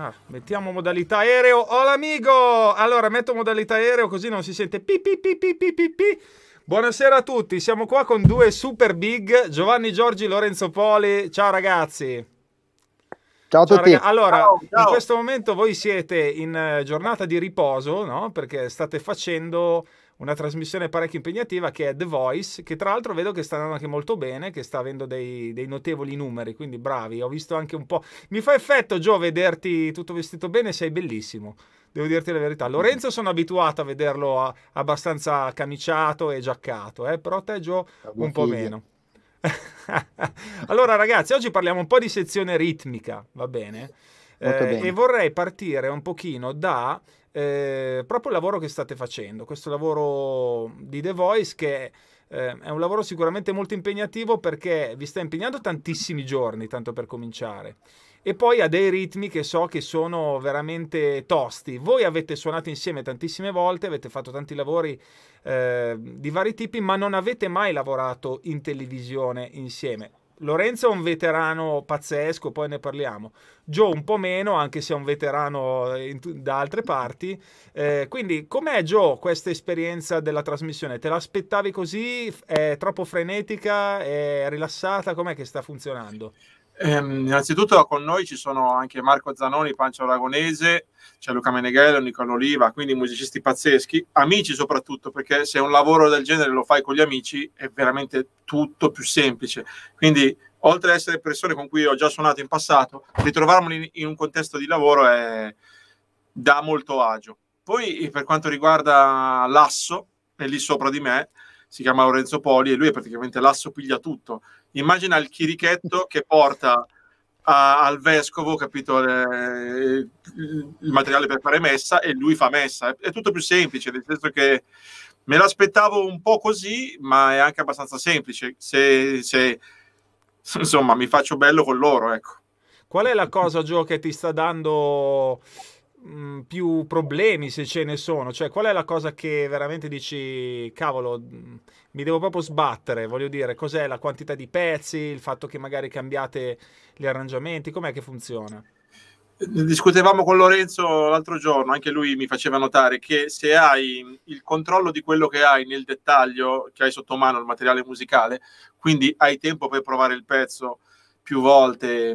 Ah, mettiamo modalità aereo. Hola amigo! Allora, metto modalità aereo così non si sente pi pi pi pi pi pi pi. Buonasera a tutti, siamo qua con due super big, Giovanni Giorgi, Lorenzo Poli. Ciao ragazzi. Ciao a ciao tutti. Ragazzi. allora, ciao, ciao. in questo momento voi siete in eh, giornata di riposo, no? Perché state facendo una trasmissione parecchio impegnativa che è The Voice, che tra l'altro vedo che sta andando anche molto bene, che sta avendo dei, dei, notevoli numeri, quindi bravi, ho visto anche un po'... Mi fa effetto Gio vederti tutto vestito bene, sei bellissimo, devo dirti la verità. Lorenzo sono abituato a vederlo a, abbastanza camiciato e giaccato, eh? però te Gio un po' meno. allora ragazzi, oggi parliamo un po' di sezione ritmica, va bene? Eh, e vorrei partire un pochino da eh, proprio il lavoro che state facendo, questo lavoro di The Voice che eh, è un lavoro sicuramente molto impegnativo perché vi sta impegnando tantissimi giorni, tanto per cominciare. E poi ha dei ritmi che so che sono veramente tosti. Voi avete suonato insieme tantissime volte, avete fatto tanti lavori eh, di vari tipi, ma non avete mai lavorato in televisione insieme. Lorenzo è un veterano pazzesco, poi ne parliamo. Joe un po' meno, anche se è un veterano eh, da altre parti. Eh, quindi com'è Joe questa esperienza della trasmissione? Te l'aspettavi così? È troppo frenetica? È rilassata? Com'è che sta funzionando? Sì. Eh, innanzitutto con noi ci sono anche Marco Zanoni, Pancio Aragonese, c'è Luca Meneghello, Nicola Oliva, quindi musicisti pazzeschi, amici soprattutto, perché se un lavoro del genere lo fai con gli amici è veramente tutto più semplice. Quindi oltre ad essere persone con cui ho già suonato in passato, ritrovarmi in un contesto di lavoro è, dà molto agio. Poi per quanto riguarda l'asso, è lì sopra di me, si chiama Lorenzo Poli e lui è praticamente l'asso piglia tutto immagina il chirichetto che porta a, al vescovo capito, le, il materiale per fare messa e lui fa messa. È, è tutto più semplice, nel senso che me l'aspettavo un po' così, ma è anche abbastanza semplice. Se, se insomma mi faccio bello con loro, ecco. Qual è la cosa, Gio, che ti sta dando mh, mm, più problemi se ce ne sono? Cioè, qual è la cosa che veramente dici, cavolo, mh, mm, mi devo proprio sbattere? Voglio dire, cos'è la quantità di pezzi, il fatto che magari cambiate gli arrangiamenti, com'è che funziona? Discutevamo con Lorenzo l'altro giorno, anche lui mi faceva notare che se hai il controllo di quello che hai nel dettaglio, che hai sotto mano il materiale musicale, quindi hai tempo per provare il pezzo, più volte,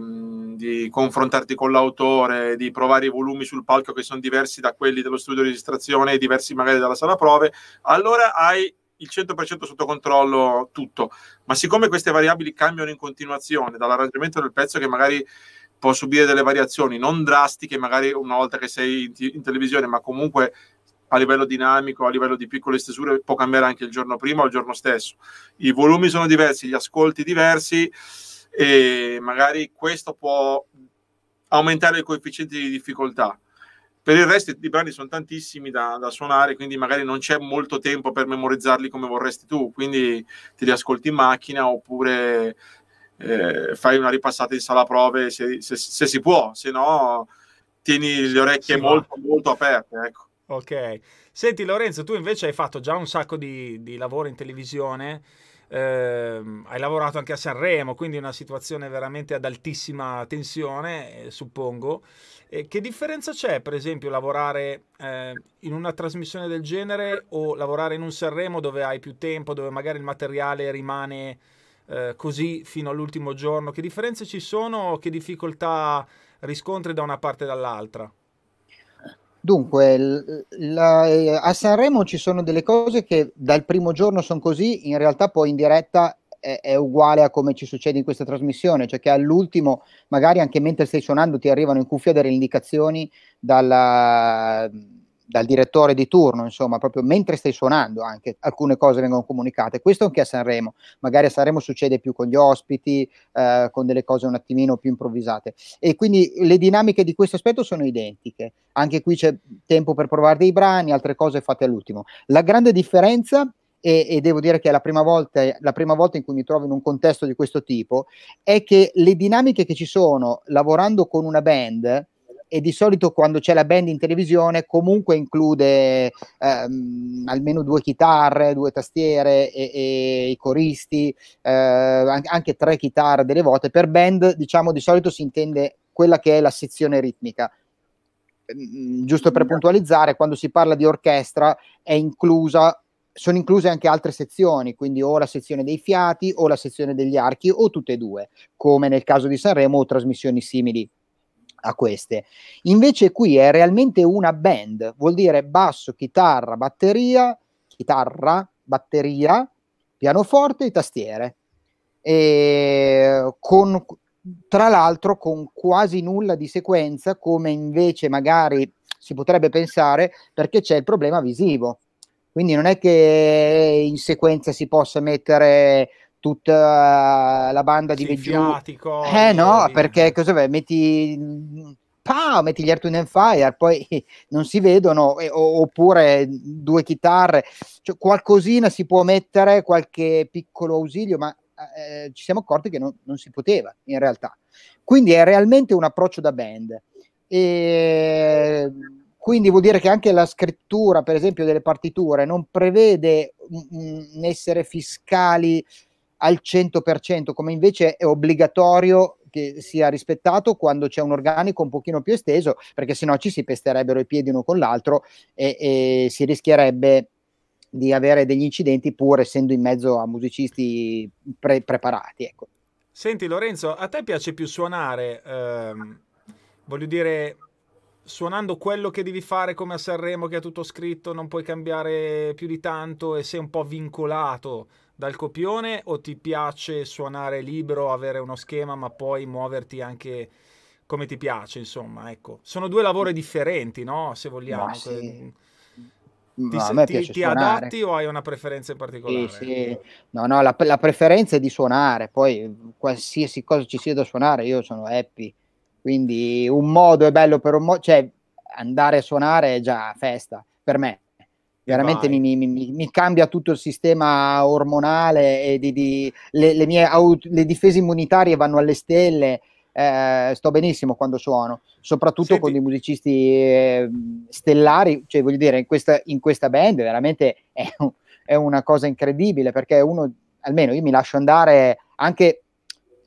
di confrontarti con l'autore, di provare i volumi sul palco che sono diversi da quelli dello studio di registrazione e diversi magari dalla sala prove, allora hai il 100% sotto controllo tutto. Ma siccome queste variabili cambiano in continuazione dall'arrangiamento del pezzo che magari può subire delle variazioni non drastiche, magari una volta che sei in, in televisione, ma comunque a livello dinamico, a livello di piccole stesure, può cambiare anche il giorno prima o il giorno stesso. I volumi sono diversi, gli ascolti diversi e magari questo può aumentare il coefficiente di difficoltà. Per il resto i brani sono tantissimi da, da, suonare, quindi magari non c'è molto tempo per memorizzarli come vorresti tu, quindi ti riascolti in macchina oppure eh, fai una ripassata in sala prove se, se, se, si può, se no tieni le orecchie molto, molto aperte. Ecco. Ok, senti Lorenzo, tu invece hai fatto già un sacco di, di lavoro in televisione Ehm, hai lavorato anche a Sanremo, quindi una situazione veramente ad altissima tensione, eh, suppongo. E che differenza c'è, per esempio, lavorare eh, in una trasmissione del genere o lavorare in un Sanremo dove hai più tempo, dove magari il materiale rimane eh, così fino all'ultimo giorno? Che differenze ci sono? Che difficoltà riscontri da una parte e dall'altra? Dunque, l- la- eh, a Sanremo ci sono delle cose che dal primo giorno sono così, in realtà poi in diretta è-, è, uguale a come ci succede in questa trasmissione, cioè che all'ultimo, magari anche mentre stai suonando, ti arrivano in cuffia delle indicazioni dalla dal direttore di turno, insomma, proprio mentre stai suonando anche alcune cose vengono comunicate. Questo anche a Sanremo, magari a Sanremo succede più con gli ospiti, eh, con delle cose un attimino più improvvisate. E quindi le dinamiche di questo aspetto sono identiche. Anche qui c'è tempo per provare dei brani, altre cose fatte all'ultimo. La grande differenza e, e, devo dire che è la prima, volta, la prima, volta, in cui mi trovo in un contesto di questo tipo, è che le dinamiche che ci sono lavorando con una band e di solito quando c'è la band in televisione comunque include ehm, almeno due chitarre, due tastiere e, e i coristi, eh, anche tre chitarre delle volte. Per band diciamo di solito si intende quella che è la sezione ritmica. Ehm, giusto per puntualizzare, quando si parla di orchestra è inclusa sono incluse anche altre sezioni, quindi o la sezione dei fiati o la sezione degli archi o tutte e due, come nel caso di Sanremo o trasmissioni simili a queste. Invece qui è realmente una band, vuol dire basso, chitarra, batteria, chitarra, batteria, pianoforte e tastiere. E con, tra l'altro con quasi nulla di sequenza, come invece magari si potrebbe pensare, perché c'è il problema visivo. Quindi non è che in sequenza si possa mettere tutta la banda di sì, Veggiù. Eh no, perché cos'è? Metti Pau, metti gli Earth and Fire, poi non si vedono, eh, oppure due chitarre, cioè, qualcosina si può mettere, qualche piccolo ausilio, ma eh, ci siamo accorti che non, non, si poteva in realtà. Quindi è realmente un approccio da band. E quindi vuol dire che anche la scrittura, per esempio, delle partiture non prevede un essere fiscali al 100%, come invece è obbligatorio che sia rispettato quando c'è un organico un pochino più esteso, perché sennò ci si pesterebbero i piedi uno con l'altro e, e si rischierebbe di avere degli incidenti pur essendo in mezzo a musicisti pre- preparati. Ecco. Senti Lorenzo, a te piace più suonare, ehm, voglio dire, suonando quello che devi fare come a Sanremo che è tutto scritto, non puoi cambiare più di tanto e sei un po' vincolato dal copione o ti piace suonare libero, avere uno schema, ma poi muoverti anche come ti piace, insomma, ecco. Sono due lavori mm. differenti, no? Se vogliamo. Ma sì. Mm. Ti, no, a ti, ti adatti o hai una preferenza in particolare? Sì, sì. No, no, la, la, preferenza è di suonare, poi qualsiasi cosa ci sia da suonare, io sono happy. Quindi un modo è bello per un modo, cioè andare a suonare è già festa per me veramente mi, mi, mi, cambia tutto il sistema ormonale e di, di, le, le, mie aut- le difese immunitarie vanno alle stelle. Eh, sto benissimo quando suono, soprattutto Senti. con dei musicisti eh, stellari, cioè voglio dire, in questa, in questa band veramente è, è, una cosa incredibile perché uno, almeno io mi lascio andare anche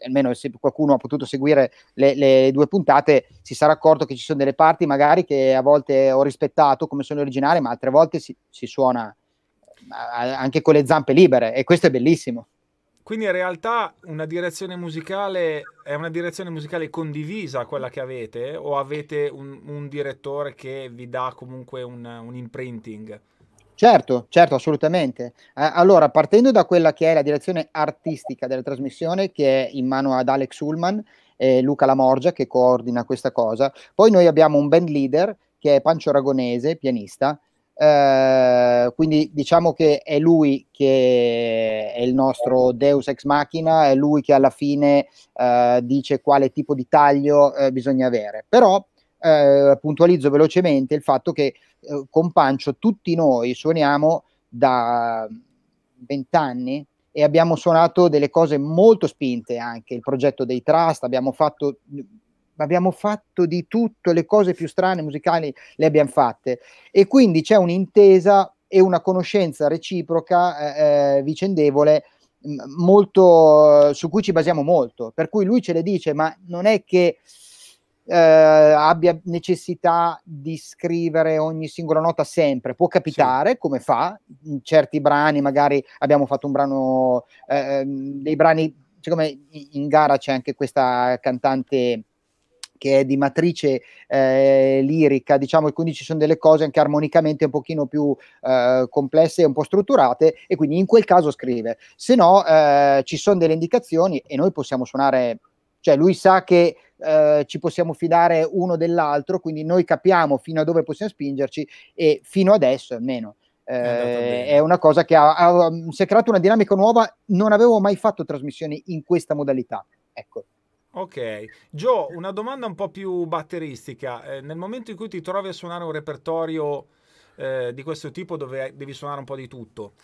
almeno se qualcuno ha potuto seguire le, le, due puntate, si sarà accorto che ci sono delle parti magari che a volte ho rispettato come sono originale, ma altre volte si, si suona anche con le zampe libere e questo è bellissimo. Quindi in realtà una direzione musicale è una direzione musicale condivisa quella che avete o avete un, un direttore che vi dà comunque un, un imprinting? Certo, certo, assolutamente. Eh, allora, partendo da quella che è la direzione artistica della trasmissione, che è in mano ad Alex Ullman e Luca Lamorgia, che coordina questa cosa, poi noi abbiamo un band leader che è Pancio Aragonese, pianista, Uh, quindi diciamo che è lui che è il nostro Deus ex machina, è lui che alla fine uh, dice quale tipo di taglio uh, bisogna avere. Però eh, puntualizzo velocemente il fatto che eh, con Pancio tutti noi suoniamo da vent'anni e abbiamo suonato delle cose molto spinte anche il progetto dei Trust, abbiamo fatto, abbiamo fatto di tutto, le cose più strane musicali le abbiamo fatte e quindi c'è un'intesa e una conoscenza reciproca eh, eh vicendevole molto, su cui ci basiamo molto, per cui lui ce le dice, ma non è che eh, abbia necessità di scrivere ogni singola nota sempre. Può capitare, sì. come fa in certi brani, magari abbiamo fatto un brano, eh, ehm, dei brani, siccome in gara c'è anche questa cantante che è di matrice eh, lirica, diciamo, e quindi ci sono delle cose anche armonicamente un pochino più eh, complesse e un po' strutturate, e quindi in quel caso scrive. Se no, eh, ci sono delle indicazioni e noi possiamo suonare, cioè lui sa che eh, ci possiamo fidare uno dell'altro, quindi noi capiamo fino a dove possiamo spingerci e fino adesso almeno. Eh, è una cosa che ha, ha, um, si è creata una dinamica nuova, non avevo mai fatto trasmissioni in questa modalità. Ecco. Ok, Gio, una domanda un po' più batteristica. Eh, nel momento in cui ti trovi a suonare un repertorio eh, di questo tipo dove devi suonare un po' di tutto,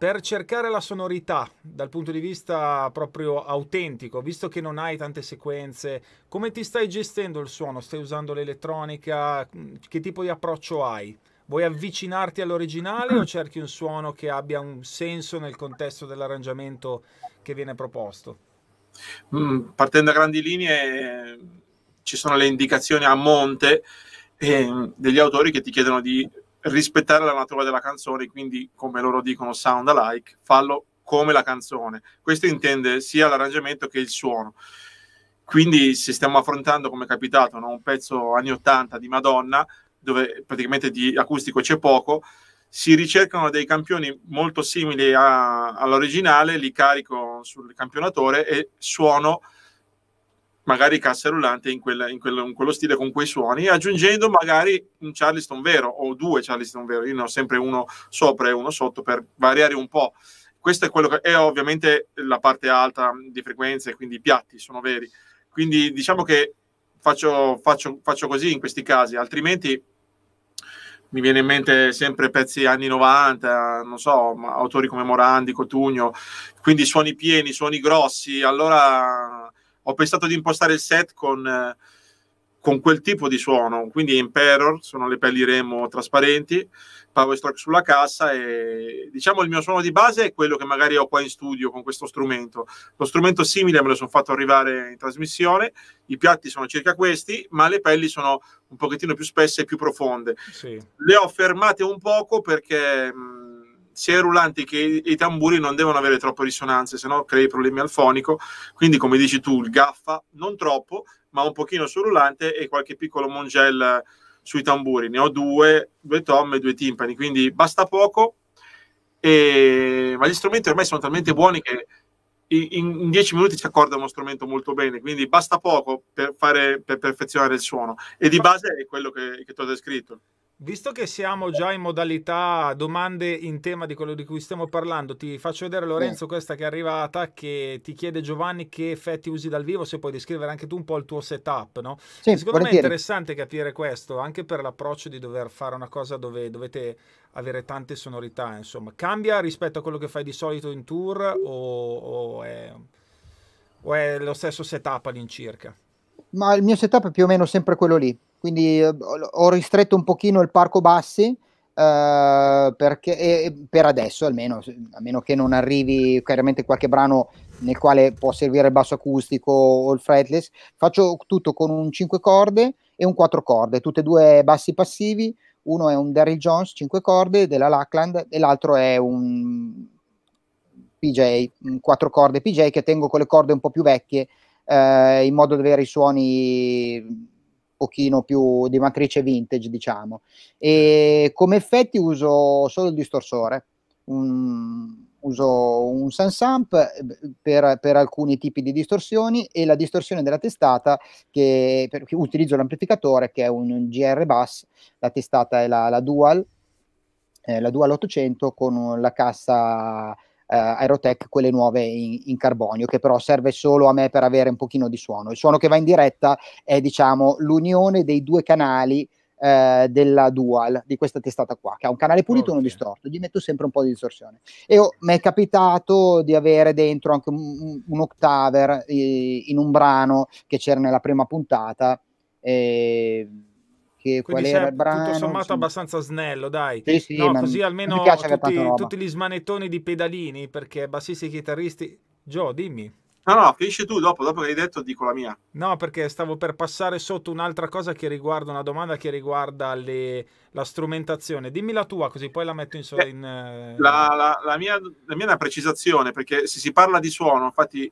per cercare la sonorità dal punto di vista proprio autentico, visto che non hai tante sequenze, come ti stai gestendo il suono? Stai usando l'elettronica? Che tipo di approccio hai? Vuoi avvicinarti all'originale o cerchi un suono che abbia un senso nel contesto dell'arrangiamento che viene proposto? Mm, partendo da grandi linee, ci sono le indicazioni a monte eh, degli autori che ti chiedono di rispettare la natura della canzone, quindi come loro dicono sound alike, fallo come la canzone. Questo intende sia l'arrangiamento che il suono. Quindi se stiamo affrontando, come è capitato, no? un pezzo anni 80 di Madonna, dove praticamente di acustico c'è poco, si ricercano dei campioni molto simili a, all'originale, li carico sul campionatore e suono magari cassa rullante in, quel, in, quel, in quello stile con quei suoni, aggiungendo magari un Charleston vero o due Charleston vero, io ne ho sempre uno sopra e uno sotto per variare un po'. Questo è quello che è ovviamente la parte alta di frequenze, quindi i piatti sono veri. Quindi diciamo che faccio, faccio, faccio così in questi casi, altrimenti mi viene in mente sempre pezzi anni 90, non so, autori come Morandi, Cotugno, quindi suoni pieni, suoni grossi, allora ho pensato di impostare il set con, eh, con quel tipo di suono, quindi Emperor, sono le pelli remo trasparenti, power stroke sulla cassa e diciamo il mio suono di base è quello che magari ho qua in studio con questo strumento. Lo strumento simile me lo sono fatto arrivare in trasmissione, i piatti sono circa questi, ma le pelli sono un pochettino più spesse e più profonde. Sì. Le ho fermate un poco perché... Mh, mm, sia i rullanti che i, tamburi non devono avere troppe risonanze, se no crei problemi al fonico. Quindi, come dici tu, il gaffa non troppo, ma un pochino sul rullante e qualche piccolo mongel sui tamburi. Ne ho due, due tom e due timpani, quindi basta poco. E... Ma gli strumenti ormai sono talmente buoni che in, dieci minuti ci accorda uno strumento molto bene, quindi basta poco per, fare, per perfezionare il suono. E di base è quello che, che tu hai descritto. Visto che siamo già in modalità domande in tema di quello di cui stiamo parlando, ti faccio vedere Lorenzo questa che è arrivata che ti chiede Giovanni che effetti usi dal vivo, se puoi descrivere anche tu un po' il tuo setup, no? Sì, Secondo volentieri. me è interessante capire questo, anche per l'approccio di dover fare una cosa dove dovete avere tante sonorità, insomma. Cambia rispetto a quello che fai di solito in tour o, o, è, o è lo stesso setup all'incirca? Ma il mio setup è più o meno sempre quello lì quindi eh, ho ristretto un pochino il parco bassi Uh, perché eh, per adesso almeno a meno che non arrivi chiaramente qualche brano nel quale può servire il basso acustico o il fretless faccio tutto con un 5 corde e un 4 corde tutte e due bassi passivi uno è un Daryl Jones 5 corde della Lackland e l'altro è un PJ un 4 corde PJ che tengo con le corde un po' più vecchie uh, in modo da avere i suoni pochino più di matrice vintage, diciamo. E come effetti uso solo il distorsore, un, uso un Sansamp eh, per, per alcuni tipi di distorsioni e la distorsione della testata che per, utilizzo l'amplificatore che è un, un GR Bass, la testata è la, la Dual, eh, la Dual 800 con la cassa eh, Aerotech, quelle nuove in, in, carbonio, che però serve solo a me per avere un pochino di suono. Il suono che va in diretta è diciamo l'unione dei due canali eh, della Dual, di questa testata qua, che ha un canale pulito e okay. uno distorto, gli metto sempre un po' di distorsione. E mi è capitato di avere dentro anche un, un octaver eh, in un brano che c'era nella prima puntata. Eh, che Quindi qual era il brano. Tutto sommato insomma. abbastanza snello, dai. Sì, sì, no, così almeno tutti, tutti, gli smanettoni di pedalini, perché bassisti e chitarristi... Gio, dimmi. No, no, finisci tu dopo, dopo che hai detto dico la mia. No, perché stavo per passare sotto un'altra cosa che riguarda una domanda che riguarda le, la strumentazione. Dimmi la tua, così poi la metto in... Eh, in eh, la, la, la, mia, la mia è una precisazione, perché se si parla di suono, infatti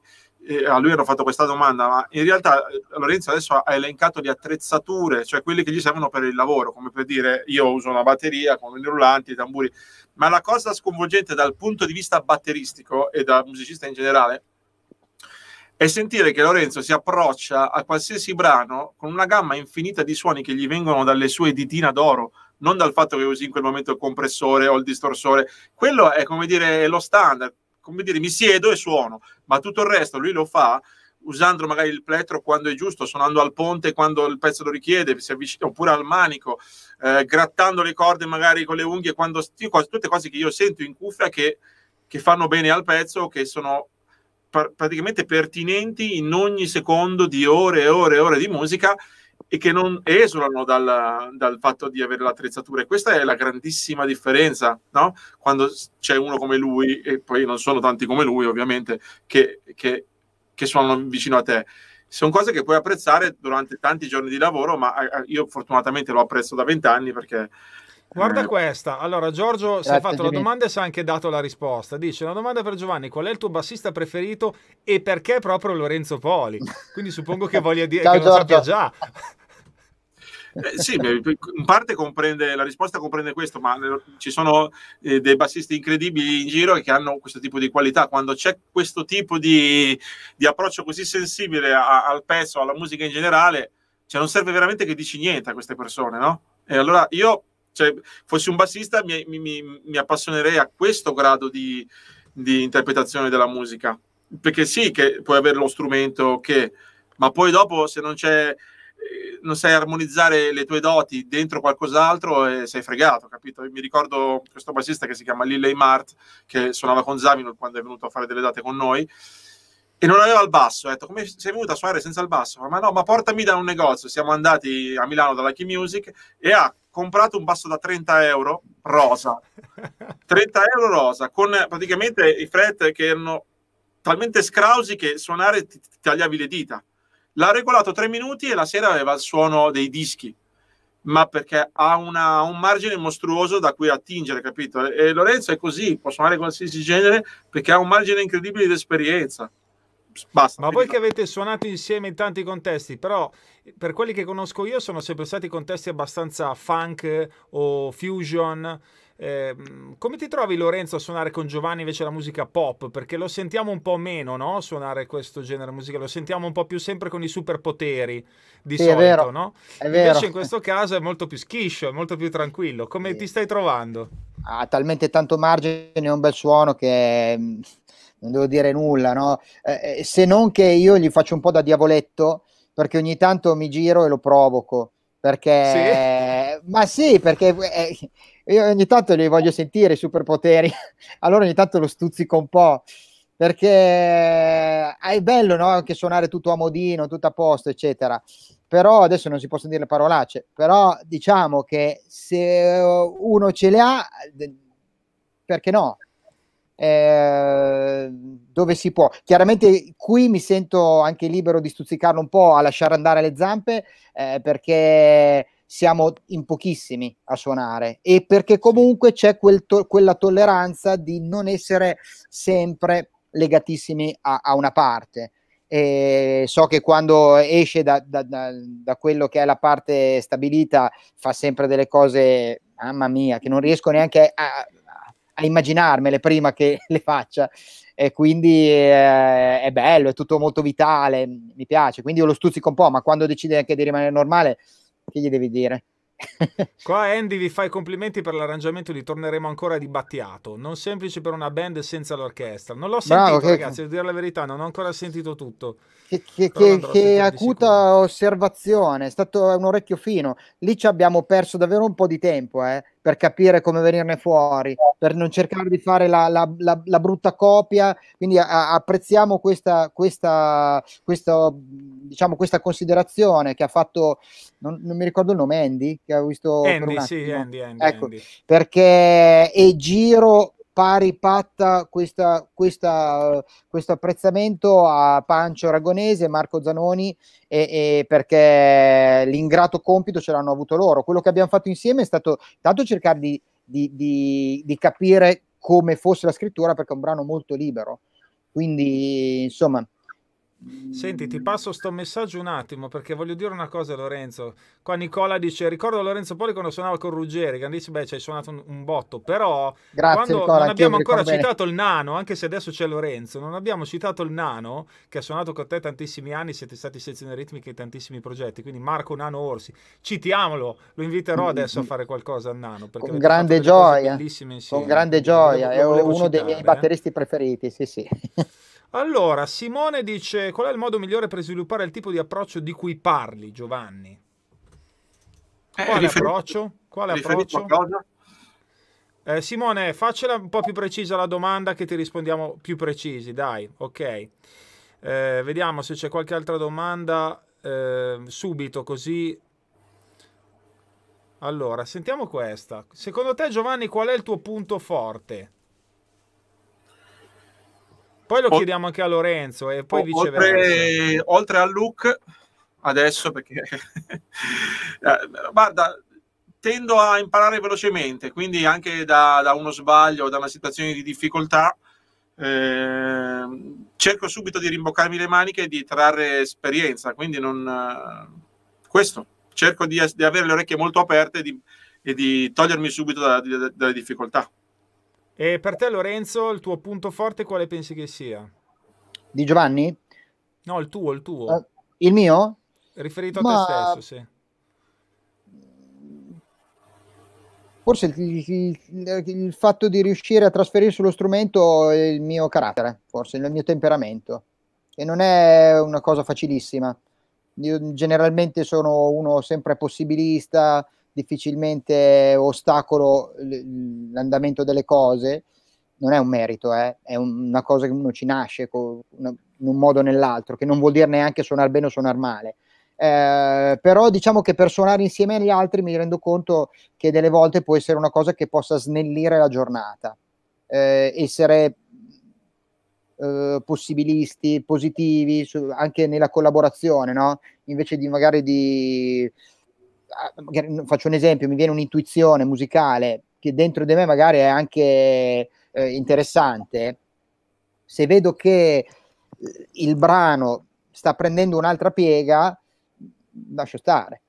eh, ah, a lui hanno fatto questa domanda, ma in realtà eh, Lorenzo adesso ha elencato le attrezzature, cioè quelle che gli servono per il lavoro, come per dire io uso una batteria con i rullanti, i tamburi, ma la cosa sconvolgente dal punto di vista batteristico e da musicista in generale è sentire che Lorenzo si approccia a qualsiasi brano con una gamma infinita di suoni che gli vengono dalle sue ditina d'oro, non dal fatto che usi in quel momento il compressore o il distorsore. Quello è come dire lo standard come dire, mi siedo e suono, ma tutto il resto lui lo fa usando magari il plettro quando è giusto, suonando al ponte quando il pezzo lo richiede, si avvicina, oppure al manico, eh, grattando le corde magari con le unghie, quando, tutte cose che io sento in cuffia che, che fanno bene al pezzo, che sono par- praticamente pertinenti in ogni secondo di ore e ore e ore di musica e che non esulano dal, dal fatto di avere l'attrezzatura. E questa è la grandissima differenza, no? Quando c'è uno come lui, e poi non sono tanti come lui, ovviamente, che, che, che suonano vicino a te. Sono cose che puoi apprezzare durante tanti giorni di lavoro, ma io fortunatamente lo apprezzo da vent'anni perché Guarda eh, questa, allora Giorgio si è fatto la domanda e si è anche dato la risposta. Dice una domanda per Giovanni, qual è il tuo bassista preferito e perché proprio Lorenzo Poli? Quindi suppongo che voglia dire Ciao, che Giorgio. lo sappia già. Eh, sì, in parte comprende, la risposta comprende questo, ma eh, ci sono eh, dei bassisti incredibili in giro che hanno questo tipo di qualità. Quando c'è questo tipo di, di approccio così sensibile a, al pezzo, alla musica in generale, cioè non serve veramente che dici niente a queste persone, no? E allora io, cioè, fossi un bassista, mi, mi, mi appassionerei a questo grado di, di interpretazione della musica. Perché sì, che puoi avere lo strumento che ma poi dopo se non c'è eh, non sai armonizzare le tue doti dentro qualcos'altro e sei fregato, capito? Mi ricordo questo bassista che si chiama Lilley Mart, che suonava con Zamino quando è venuto a fare delle date con noi, e non aveva il basso. Ha detto, come sei venuto a suonare senza il basso? Ma no, ma portami da un negozio. Siamo andati a Milano dalla Key Music e ha comprato un basso da 30 euro rosa. 30 euro rosa, con praticamente i fret che erano talmente scrausi che suonare ti tagliavi le dita L'ha regolato tre minuti e la sera aveva il suono dei dischi, ma perché ha una, un margine mostruoso da cui attingere, capito? E Lorenzo è così, può suonare qualsiasi genere perché ha un margine incredibile di esperienza. Basta. Ma voi che avete suonato insieme in tanti contesti, però per quelli che conosco io sono sempre stati contesti abbastanza funk o fusion. Eh, come ti trovi Lorenzo a suonare con Giovanni invece la musica pop? Perché lo sentiamo un po' meno, no? Suonare questo genere di musica, lo sentiamo un po' più sempre con i superpoteri di sì, solito, è vero, no? È vero. Invece in questo caso è molto più schiscio, è molto più tranquillo. Come sì. ti stai trovando? Ha talmente tanto margine e un bel suono che mm, non devo dire nulla, no? Eh, eh, se non che io gli faccio un po' da diavoletto perché ogni tanto mi giro e lo provoco. Perché, sì. ma sì, perché eh, io ogni tanto li voglio sentire i superpoteri, allora ogni tanto lo stuzzico un po' perché eh, è bello no? anche suonare tutto a modino, tutto a posto, eccetera. Però adesso non si possono dire le parolacce, però diciamo che se uno ce le ha, perché no? eh, dove si può. Chiaramente qui mi sento anche libero di stuzzicarlo un po', a lasciare andare le zampe, eh, perché siamo in pochissimi a suonare e perché comunque c'è quel to- quella tolleranza di non essere sempre legatissimi a, a una parte. E so che quando esce da, da, da, da, quello che è la parte stabilita fa sempre delle cose, mamma mia, che non riesco neanche a, a immaginarmele prima che le faccia. E quindi eh, è bello, è tutto molto vitale, mi piace. Quindi io lo stuzzico un po', ma quando decide anche di rimanere normale, che gli devi dire? Qua Andy vi fa i complimenti per l'arrangiamento di Torneremo ancora di Battiato. Non semplice per una band senza l'orchestra. Non l'ho sentito, Bravo, ragazzi, devo dire la verità, non ho ancora sentito tutto. Che, che, che acuta osservazione, è stato un orecchio fino. Lì ci abbiamo perso davvero un po' di tempo, eh per capire come venirne fuori, per non cercare di fare la, la, la, la brutta copia. Quindi a, apprezziamo questa, questa, questa, diciamo, questa, considerazione che ha fatto, non, non mi ricordo il nome, Andy, che ho visto. Andy, per un sì, Andy, Andy, ecco, Andy. Perché è giro pari patta questa, questa, questo apprezzamento a Pancio Aragonese, e Marco Zanoni, e, e perché l'ingrato compito ce l'hanno avuto loro. Quello che abbiamo fatto insieme è stato tanto cercare di, di, di, di capire come fosse la scrittura, perché è un brano molto libero. Quindi, insomma, Senti, ti passo sto messaggio un attimo perché voglio dire una cosa, Lorenzo. Qua Nicola dice: Ricordo Lorenzo Poli quando suonava con Ruggeri. Grandissimo, beh, ci hai suonato un, un, botto. Però, Grazie, quando Nicola, non abbiamo ancora citato bene. il nano, anche se adesso c'è Lorenzo, non abbiamo citato il nano che ha suonato con te tantissimi anni. Siete stati sezione ritmica in tantissimi progetti. Quindi, Marco Nano Orsi, citiamolo. Lo inviterò mm, adesso a mm, mm. fare qualcosa al nano perché con grande gioia, con grande gioia. È uno citare, dei miei batteristi eh? preferiti. Sì, sì. Allora, Simone dice: Qual è il modo migliore per sviluppare il tipo di approccio di cui parli, Giovanni? Eh, Quale eh, approccio? Quale approccio? Eh, Simone, faccela un po' più precisa la domanda che ti rispondiamo più precisi, dai, ok. Eh, vediamo se c'è qualche altra domanda eh, subito così. Allora, sentiamo questa. Secondo te Giovanni qual è il tuo punto forte? Poi lo o... chiediamo anche a Lorenzo e poi o, viceversa. Oltre, oltre a Luke, adesso perché... Eh, guarda, tendo a imparare velocemente, quindi anche da, da uno sbaglio o da una situazione di difficoltà, eh, cerco subito di rimboccarmi le maniche e di trarre esperienza. Quindi non, eh, questo, cerco di, di avere le orecchie molto aperte e di, e di togliermi subito da, da, dalle difficoltà. E per te Lorenzo, il tuo punto forte quale pensi che sia? Di Giovanni? No, il tuo, il tuo. Uh, il mio? Riferito Ma... a te stesso, sì. Forse il, il, il, fatto di riuscire a trasferire sullo strumento il mio carattere, forse il mio temperamento, e non è una cosa facilissima. Io generalmente sono uno sempre possibilista, difficilmente ostacolo l'andamento delle cose, non è un merito, eh? è una cosa che uno ci nasce con, in un modo o nell'altro, che non vuol dire neanche suonare bene o suonare male. Eh, però diciamo che per suonare insieme agli altri mi rendo conto che delle volte può essere una cosa che possa snellire la giornata, eh, essere eh, possibilisti, positivi, su, anche nella collaborazione, no? invece di magari di faccio un esempio, mi viene un'intuizione musicale che dentro di me magari è anche eh, interessante, se vedo che eh, il brano sta prendendo un'altra piega, lascio stare.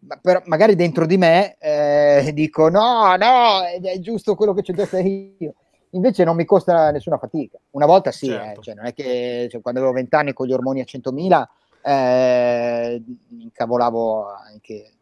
Ma però magari dentro di me eh, dico no, no, è giusto quello che c'è ho detto io. Invece non mi costa nessuna fatica. Una volta sì, eh, certo. eh, cioè non è che cioè, quando avevo vent'anni con gli ormoni a 100.000 eh, incavolavo anche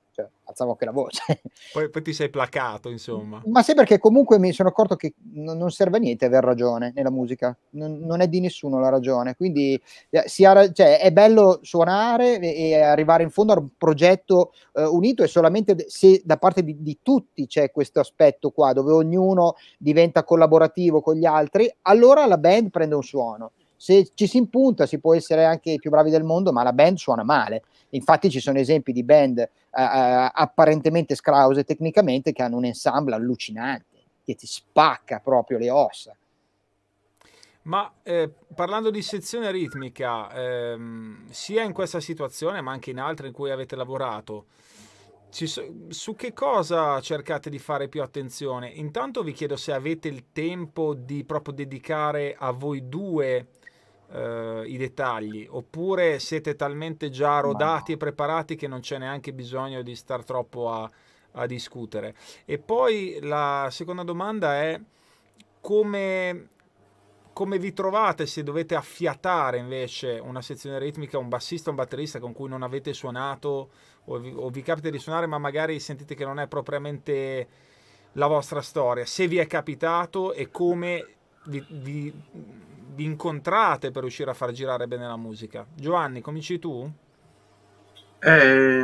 alzavo anche la voce. Poi, poi, ti sei placato, insomma. Ma sì, perché comunque mi sono accorto che non, non serve a niente aver ragione nella musica, non, non è di nessuno la ragione, quindi eh, sia, cioè, è bello suonare e, e, arrivare in fondo a un progetto eh, unito e solamente se da parte di, di tutti c'è questo aspetto qua, dove ognuno diventa collaborativo con gli altri, allora la band prende un suono se ci si impunta si può essere anche i più bravi del mondo, ma la band suona male. Infatti ci sono esempi di band eh, eh, apparentemente scrause tecnicamente che hanno un ensemble allucinante, che ti spacca proprio le ossa. Ma eh, parlando di sezione ritmica, ehm, sia in questa situazione ma anche in altre in cui avete lavorato, so- su che cosa cercate di fare più attenzione? Intanto vi chiedo se avete il tempo di proprio dedicare a voi due eh, i dettagli, oppure siete talmente già rodati no. e preparati che non c'è neanche bisogno di star troppo a, a discutere. E poi la seconda domanda è come come vi trovate se dovete affiatare invece una sezione ritmica, un bassista, un batterista con cui non avete suonato o vi, o vi, capita di suonare ma magari sentite che non è propriamente la vostra storia, se vi è capitato e come vi, vi vi incontrate per riuscire a far girare bene la musica. Giovanni, cominci tu? Eh,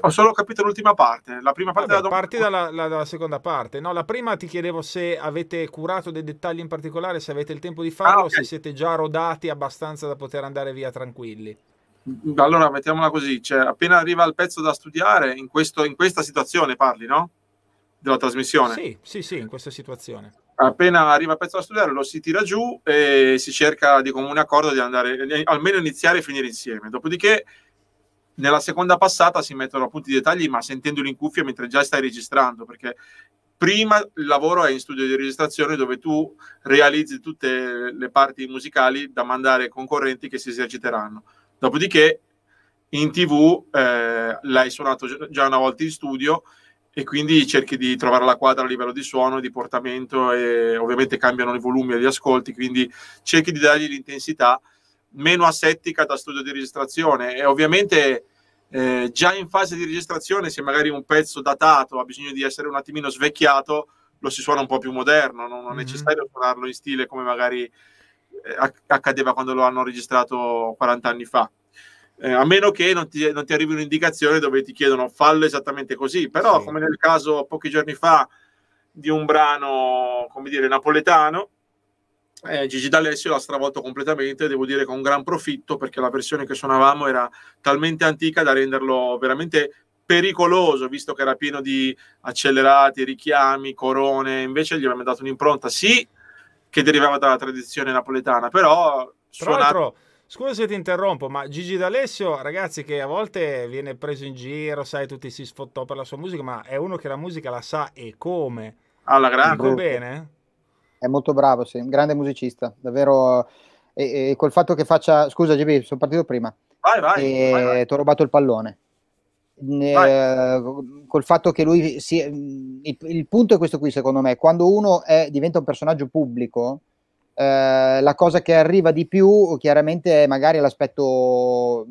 ho solo capito l'ultima parte. La prima parte Vabbè, della Parti dalla, la, dalla, seconda parte. No, la prima ti chiedevo se avete curato dei dettagli in particolare, se avete il tempo di farlo, ah, okay. se siete già rodati abbastanza da poter andare via tranquilli. Allora, mettiamola così: cioè, appena arriva il pezzo da studiare, in, questo, in questa situazione parli, no? Della trasmissione? Sì, sì, sì, in questa situazione appena arriva il pezzo da studiare lo si tira giù e si cerca di comune accordo di andare almeno iniziare e finire insieme. Dopodiché nella seconda passata si mettono appunto i dettagli ma sentendoli in cuffia mentre già stai registrando perché prima il lavoro è in studio di registrazione dove tu realizzi tutte le parti musicali da mandare ai concorrenti che si eserciteranno. Dopodiché in tv eh, l'hai suonato già una volta in studio e quindi cerchi di trovare la quadra a livello di suono, di portamento e ovviamente cambiano i volumi e gli ascolti, quindi cerchi di dargli l'intensità meno assettica da studio di registrazione e ovviamente eh, già in fase di registrazione se magari un pezzo datato ha bisogno di essere un attimino svecchiato lo si suona un po' più moderno, non, non è mhm. necessario mm-hmm. suonarlo in stile come magari eh, accadeva quando lo hanno registrato 40 anni fa eh, a meno che non ti, non ti, arrivi un'indicazione dove ti chiedono fallo esattamente così, però sì. come nel caso pochi giorni fa di un brano, come dire, napoletano, eh, Gigi D'Alessio l'ha stravolto completamente, devo dire con gran profitto perché la versione che suonavamo era talmente antica da renderlo veramente pericoloso, visto che era pieno di accelerati, richiami, corone, invece gli abbiamo dato un'impronta, sì, che derivava dalla tradizione napoletana, però... Tra suonato... l'altro Scusa se ti interrompo, ma Gigi D'Alessio, ragazzi, che a volte viene preso in giro, sai, tutti si sfottò per la sua musica, ma è uno che la musica la sa e come. Alla grande. bene? È molto bravo, sì, un grande musicista, davvero. E, e, col fatto che faccia... Scusa Gigi, sono partito prima. Vai, vai. E vai, vai. ti ho rubato il pallone. Eh, col fatto che lui... Si... Il, il punto è questo qui, secondo me. Quando uno è, diventa un personaggio pubblico, eh, la cosa che arriva di più chiaramente è magari l'aspetto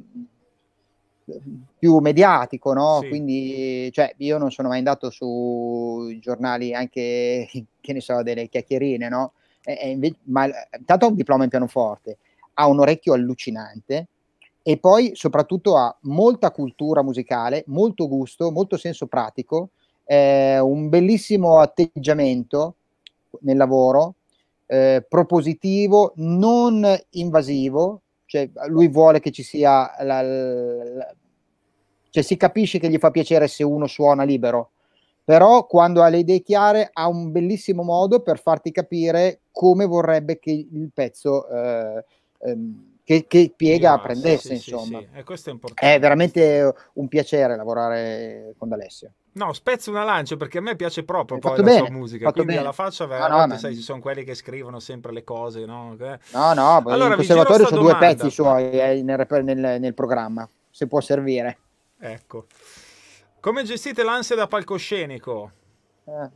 eh, più mediatico, no? Sì. Quindi cioè, io non sono mai andato sui giornali anche, che ne so, delle chiacchierine, no? E, e invece, ma intanto eh, ha un diploma in pianoforte, ha un orecchio allucinante e poi soprattutto ha molta cultura musicale, molto gusto, molto senso pratico, eh, un bellissimo atteggiamento nel lavoro, eh, propositivo, non invasivo, cioè lui vuole che ci sia la, la, cioè si capisce che gli fa piacere se uno suona libero, però quando ha le idee chiare ha un bellissimo modo per farti capire come vorrebbe che il pezzo eh, ehm, che, che piega yeah, prendesse. Sì, sì, insomma, sì, è, è veramente un piacere lavorare con D'Alessio. No, spezzo una lancia perché a me piace proprio poi la bene, sua musica. Quindi bene. la faccia veramente, no, no, ma... sai, ci sono quelli che scrivono sempre le cose, no? No, no, allora, il conservatorio sono due pezzi suoi eh, nel, nel, nel, programma, se può servire. Ecco. Come gestite l'ansia da palcoscenico? Eh.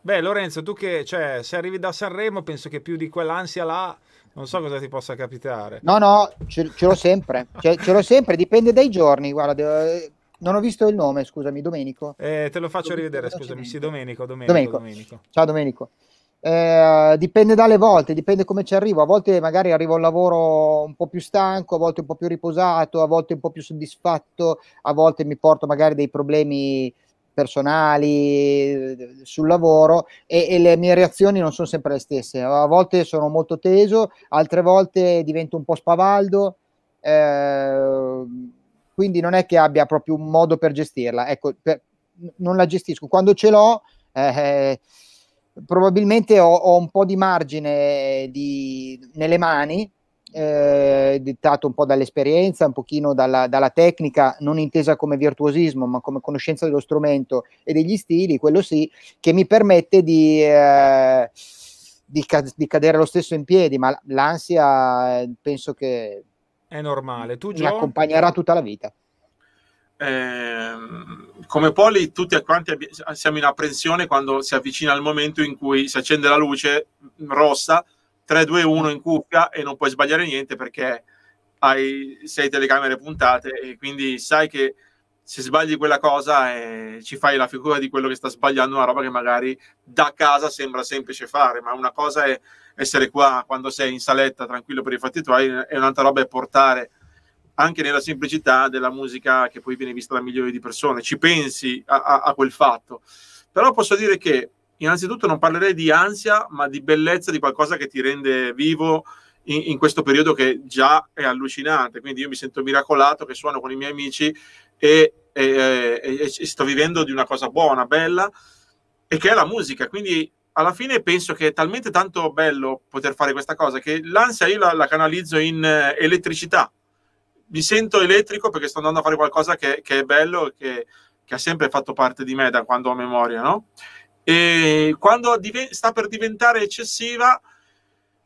Beh, Lorenzo, tu che, cioè, se arrivi da Sanremo, penso che più di quell'ansia là... Non so cosa ti possa capitare. No, no, ce, ce l'ho sempre. ce, ce l'ho sempre, dipende dai giorni. Guarda, devo... non ho visto il nome, scusami, Domenico. Eh, te lo faccio Domenico, rivedere, scusami. Sì, Domenico, Domenico, Domenico. Domenico. Ciao Domenico. Eh, dipende dalle volte, dipende come ci arrivo. A volte magari arrivo al lavoro un po' più stanco, a volte un po' più riposato, a volte un po' più soddisfatto, a volte mi porto magari dei problemi personali, sul lavoro e, e, le mie reazioni non sono sempre le stesse. A volte sono molto teso, altre volte divento un po' spavaldo, eh, quindi non è che abbia proprio un modo per gestirla. Ecco, per, non la gestisco. Quando ce l'ho, eh, probabilmente ho, ho, un po' di margine di, nelle mani eh, dettato un po' dall'esperienza, un pochino dalla, dalla, tecnica, non intesa come virtuosismo, ma come conoscenza dello strumento e degli stili, quello sì, che mi permette di, eh, di, ca- di cadere lo stesso in piedi, ma l'ansia eh, penso che è normale. Tu, Gio? mi accompagnerà tutta la vita. Ehm, come poli tutti quanti siamo in apprensione quando si avvicina il momento in cui si accende la luce rossa 3-2-1 in cuffia e non puoi sbagliare niente perché hai sei telecamere puntate e quindi sai che se sbagli quella cosa eh, ci fai la figura di quello che sta sbagliando una roba che magari da casa sembra semplice fare, ma una cosa è essere qua quando sei in saletta tranquillo per i fatti tuoi e un'altra roba è portare anche nella semplicità della musica che poi viene vista da milioni di persone, ci pensi a, a, a quel fatto. Però posso dire che innanzitutto non parlerei di ansia, ma di bellezza, di qualcosa che ti rende vivo in, in, questo periodo che già è allucinante. Quindi io mi sento miracolato che suono con i miei amici e, e, e, e sto vivendo di una cosa buona, bella, e che è la musica. Quindi alla fine penso che è talmente tanto bello poter fare questa cosa che l'ansia io la, la canalizzo in eh, elettricità. Mi sento elettrico perché sto andando a fare qualcosa che, che è bello e che, che, ha sempre fatto parte di me da quando ho memoria, no? e quando sta per diventare eccessiva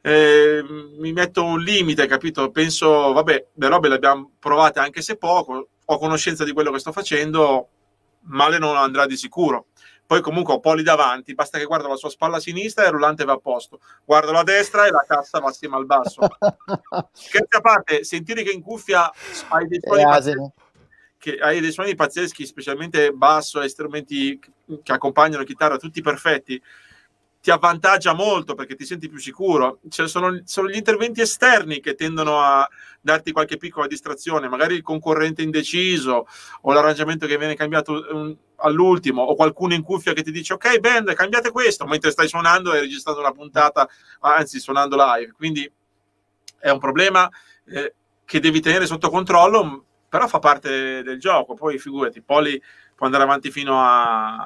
eh, mi metto un limite, capito? Penso, vabbè, le robe le abbiamo provate anche se poco, ho conoscenza di quello che sto facendo, male non andrà di sicuro. Poi comunque ho Poli davanti, basta che guardo la sua spalla sinistra e il rullante va a posto. Guardo la destra e la cassa va assieme al basso. Scherzi a parte, sentire che in cuffia hai dei suoni, pazzeschi, hai dei suoni pazzeschi, specialmente basso e strumenti che accompagnano chitarra, tutti perfetti, ti avvantaggia molto perché ti senti più sicuro. Cioè, sono, sono, gli interventi esterni che tendono a darti qualche piccola distrazione, magari il concorrente indeciso o l'arrangiamento che viene cambiato mm, all'ultimo o qualcuno in cuffia che ti dice ok band cambiate questo mentre stai suonando e registrando una puntata, anzi suonando live. Quindi è un problema eh, che devi tenere sotto controllo, però fa parte del gioco. Poi figurati, Poli può andare avanti fino a,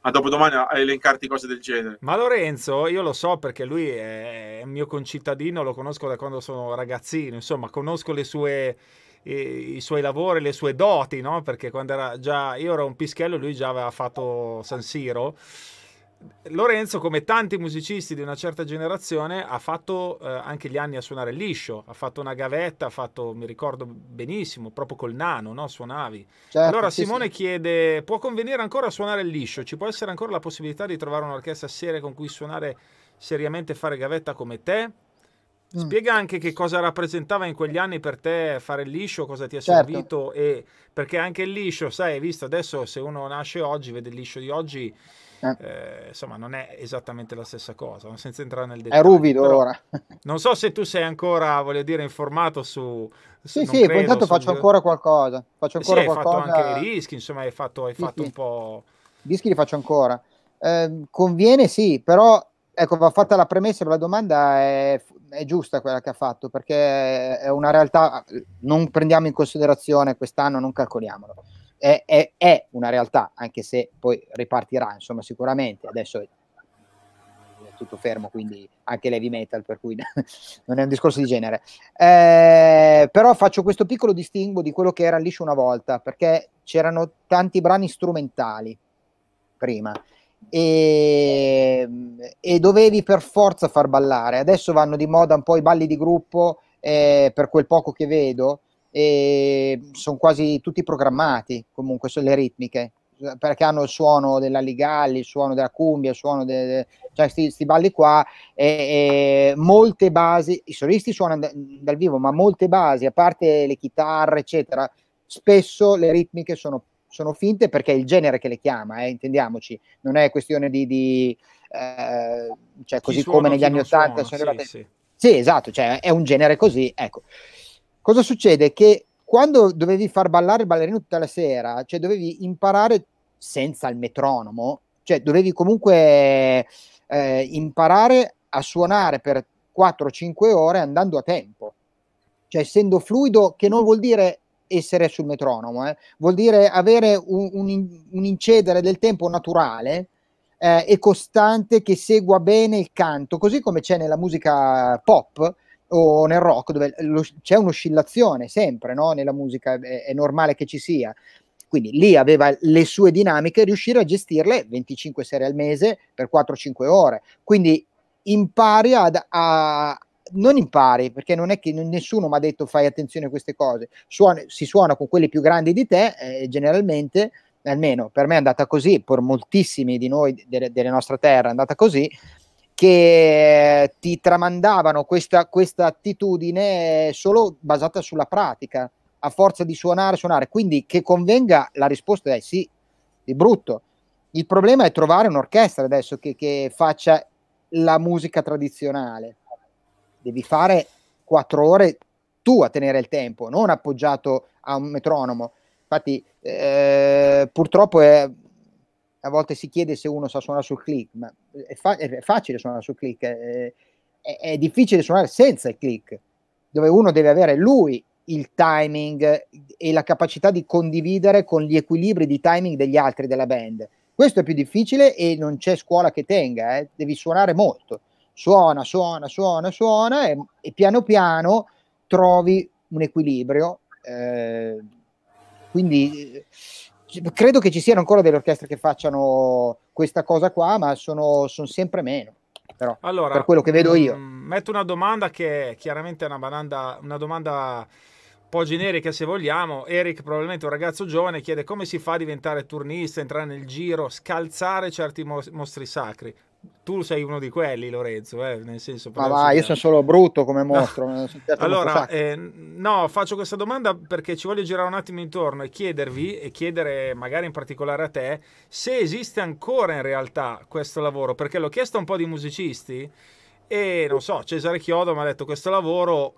a dopodomani a elencarti cose del genere. Ma Lorenzo, io lo so perché lui è un mio concittadino, lo conosco da quando sono ragazzino, insomma, conosco le sue, i, suoi lavori, le sue doti, no? Perché quando era già, io ero un pischello, lui già aveva fatto San Siro. Lorenzo, come tanti musicisti di una certa generazione, ha fatto eh, anche gli anni a suonare liscio, ha fatto una gavetta, ha fatto, mi ricordo benissimo, proprio col nano, no? suonavi. Certo, allora Simone sì, chiede, può convenire ancora suonare liscio? Ci può essere ancora la possibilità di trovare un'orchestra seria con cui suonare seriamente e fare gavetta come te? Mm. Spiega anche che cosa rappresentava in quegli anni per te fare il liscio, cosa ti ha certo. servito e perché anche il liscio, sai, visto adesso se uno nasce oggi, vede il liscio di oggi, eh. Eh, insomma non è esattamente la stessa cosa, senza entrare nel dettaglio. È ruvido ora. non so se tu sei ancora, voglio dire, informato su... su sì, sì, credo, poi intanto faccio ancora qualcosa. Faccio eh ancora sì, qualcosa... hai fatto anche i rischi, insomma hai fatto, hai sì, fatto sì. un po'... I rischi li faccio ancora. Eh, conviene sì, però ecco, va fatta la premessa, la domanda è, è, giusta quella che ha fatto, perché è una realtà, non prendiamo in considerazione quest'anno, non calcoliamolo è, è, è, una realtà, anche se poi ripartirà, insomma, sicuramente. Adesso è tutto fermo, quindi anche l'heavy metal, per cui non è un discorso di genere. Eh, però faccio questo piccolo distinguo di quello che era liscio una volta, perché c'erano tanti brani strumentali prima. E, e, dovevi per forza far ballare. Adesso vanno di moda un po' i balli di gruppo, eh, per quel poco che vedo, e sono quasi tutti programmati comunque sulle ritmiche perché hanno il suono della Ligalli, il suono della cumbia, il suono di de cioè questi balli qua e, e, molte basi, i solisti suonano da, dal vivo, ma molte basi, a parte le chitarre, eccetera, spesso le ritmiche sono, sono finte perché è il genere che le chiama, eh, intendiamoci, non è questione di, di eh, cioè così suono, come negli anni 80. sono sì, arrivate. Sì. sì, esatto, cioè è un genere così, ecco. Cosa succede? Che quando dovevi far ballare il ballerino tutta la sera, cioè dovevi imparare senza il metronomo, cioè dovevi comunque eh, imparare a suonare per 4-5 ore andando a tempo, cioè essendo fluido, che non vuol dire essere sul metronomo, eh, vuol dire avere un, un, un, incedere del tempo naturale eh, e costante che segua bene il canto, così come c'è nella musica pop, o nel rock dove lo, c'è un'oscillazione sempre no? nella musica, è, è, normale che ci sia. Quindi lì aveva le sue dinamiche, riuscire a gestirle 25 serie al mese per 4-5 ore. Quindi impari ad, a, non impari, perché non è che nessuno mi ha detto fai attenzione a queste cose, Suona, si suona con quelli più grandi di te, eh, generalmente, almeno per me è andata così, per moltissimi di noi de- della nostra terra è andata così, che ti tramandavano questa, questa attitudine solo basata sulla pratica, a forza di suonare, suonare. Quindi che convenga la risposta è sì, di brutto. Il problema è trovare un'orchestra adesso che, che faccia la musica tradizionale. Devi fare quattro ore tu a tenere il tempo, non appoggiato a un metronomo. Infatti, eh, purtroppo è, a volte si chiede se uno sa suonare sul click, ma è, fa- è facile suonare sul click, è, è, è, difficile suonare senza il click, dove uno deve avere lui il timing e la capacità di condividere con gli equilibri di timing degli altri della band. Questo è più difficile e non c'è scuola che tenga, eh? devi suonare molto. Suona, suona, suona, suona e, e piano piano trovi un equilibrio. Eh, quindi eh, credo che ci siano ancora delle orchestre che facciano questa cosa qua, ma sono, sono sempre meno. Però, allora, per quello che vedo io. Mm, metto una domanda che è chiaramente una, bananda, una domanda un po' generica se vogliamo. Eric, probabilmente un ragazzo giovane, chiede come si fa a diventare turnista, entrare nel giro, scalzare certi mostri sacri tu sei uno di quelli, Lorenzo, eh, nel senso... Ma va, io sono solo brutto come mostro. No. Allora, eh, no, faccio questa domanda perché ci voglio girare un attimo intorno e chiedervi, e chiedere magari in particolare a te, se esiste ancora in realtà questo lavoro, perché l'ho chiesto a un po' di musicisti e, non so, Cesare Chiodo mi ha detto questo lavoro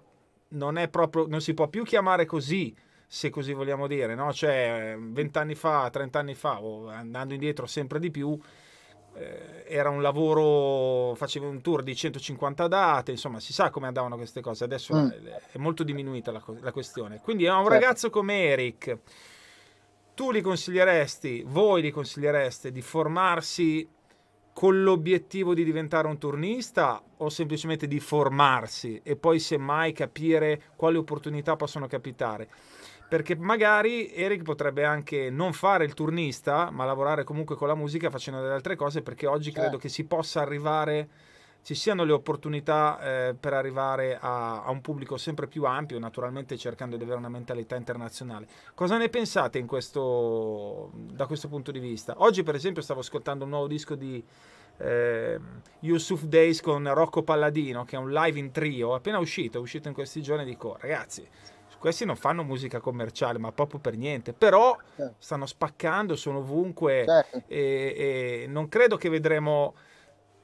non, è proprio, non si può più chiamare così, se così vogliamo dire, no? Cioè, vent'anni fa, trent'anni fa, o andando indietro sempre di più eh, era un lavoro, facevo un tour di 150 date, insomma si sa come andavano queste cose, adesso mm. è molto diminuita la, la questione. Quindi a un certo. ragazzo come Eric, tu li consiglieresti, voi li consigliereste di formarsi con l'obiettivo di diventare un turnista o semplicemente di formarsi e poi semmai capire quali opportunità possono capitare? perché magari Eric potrebbe anche non fare il turnista, ma lavorare comunque con la musica facendo delle altre cose, perché oggi credo certo. che si possa arrivare, ci siano le opportunità eh, per arrivare a, a, un pubblico sempre più ampio, naturalmente cercando di avere una mentalità internazionale. Cosa ne pensate questo, da questo punto di vista? Oggi per esempio stavo ascoltando un nuovo disco di... Eh, Yusuf Days con Rocco Palladino che è un live in trio appena uscito, è uscito in questi giorni dico ragazzi questi non fanno musica commerciale, ma proprio per niente, però certo. stanno spaccando, sono ovunque certo. e, e non credo che vedremo...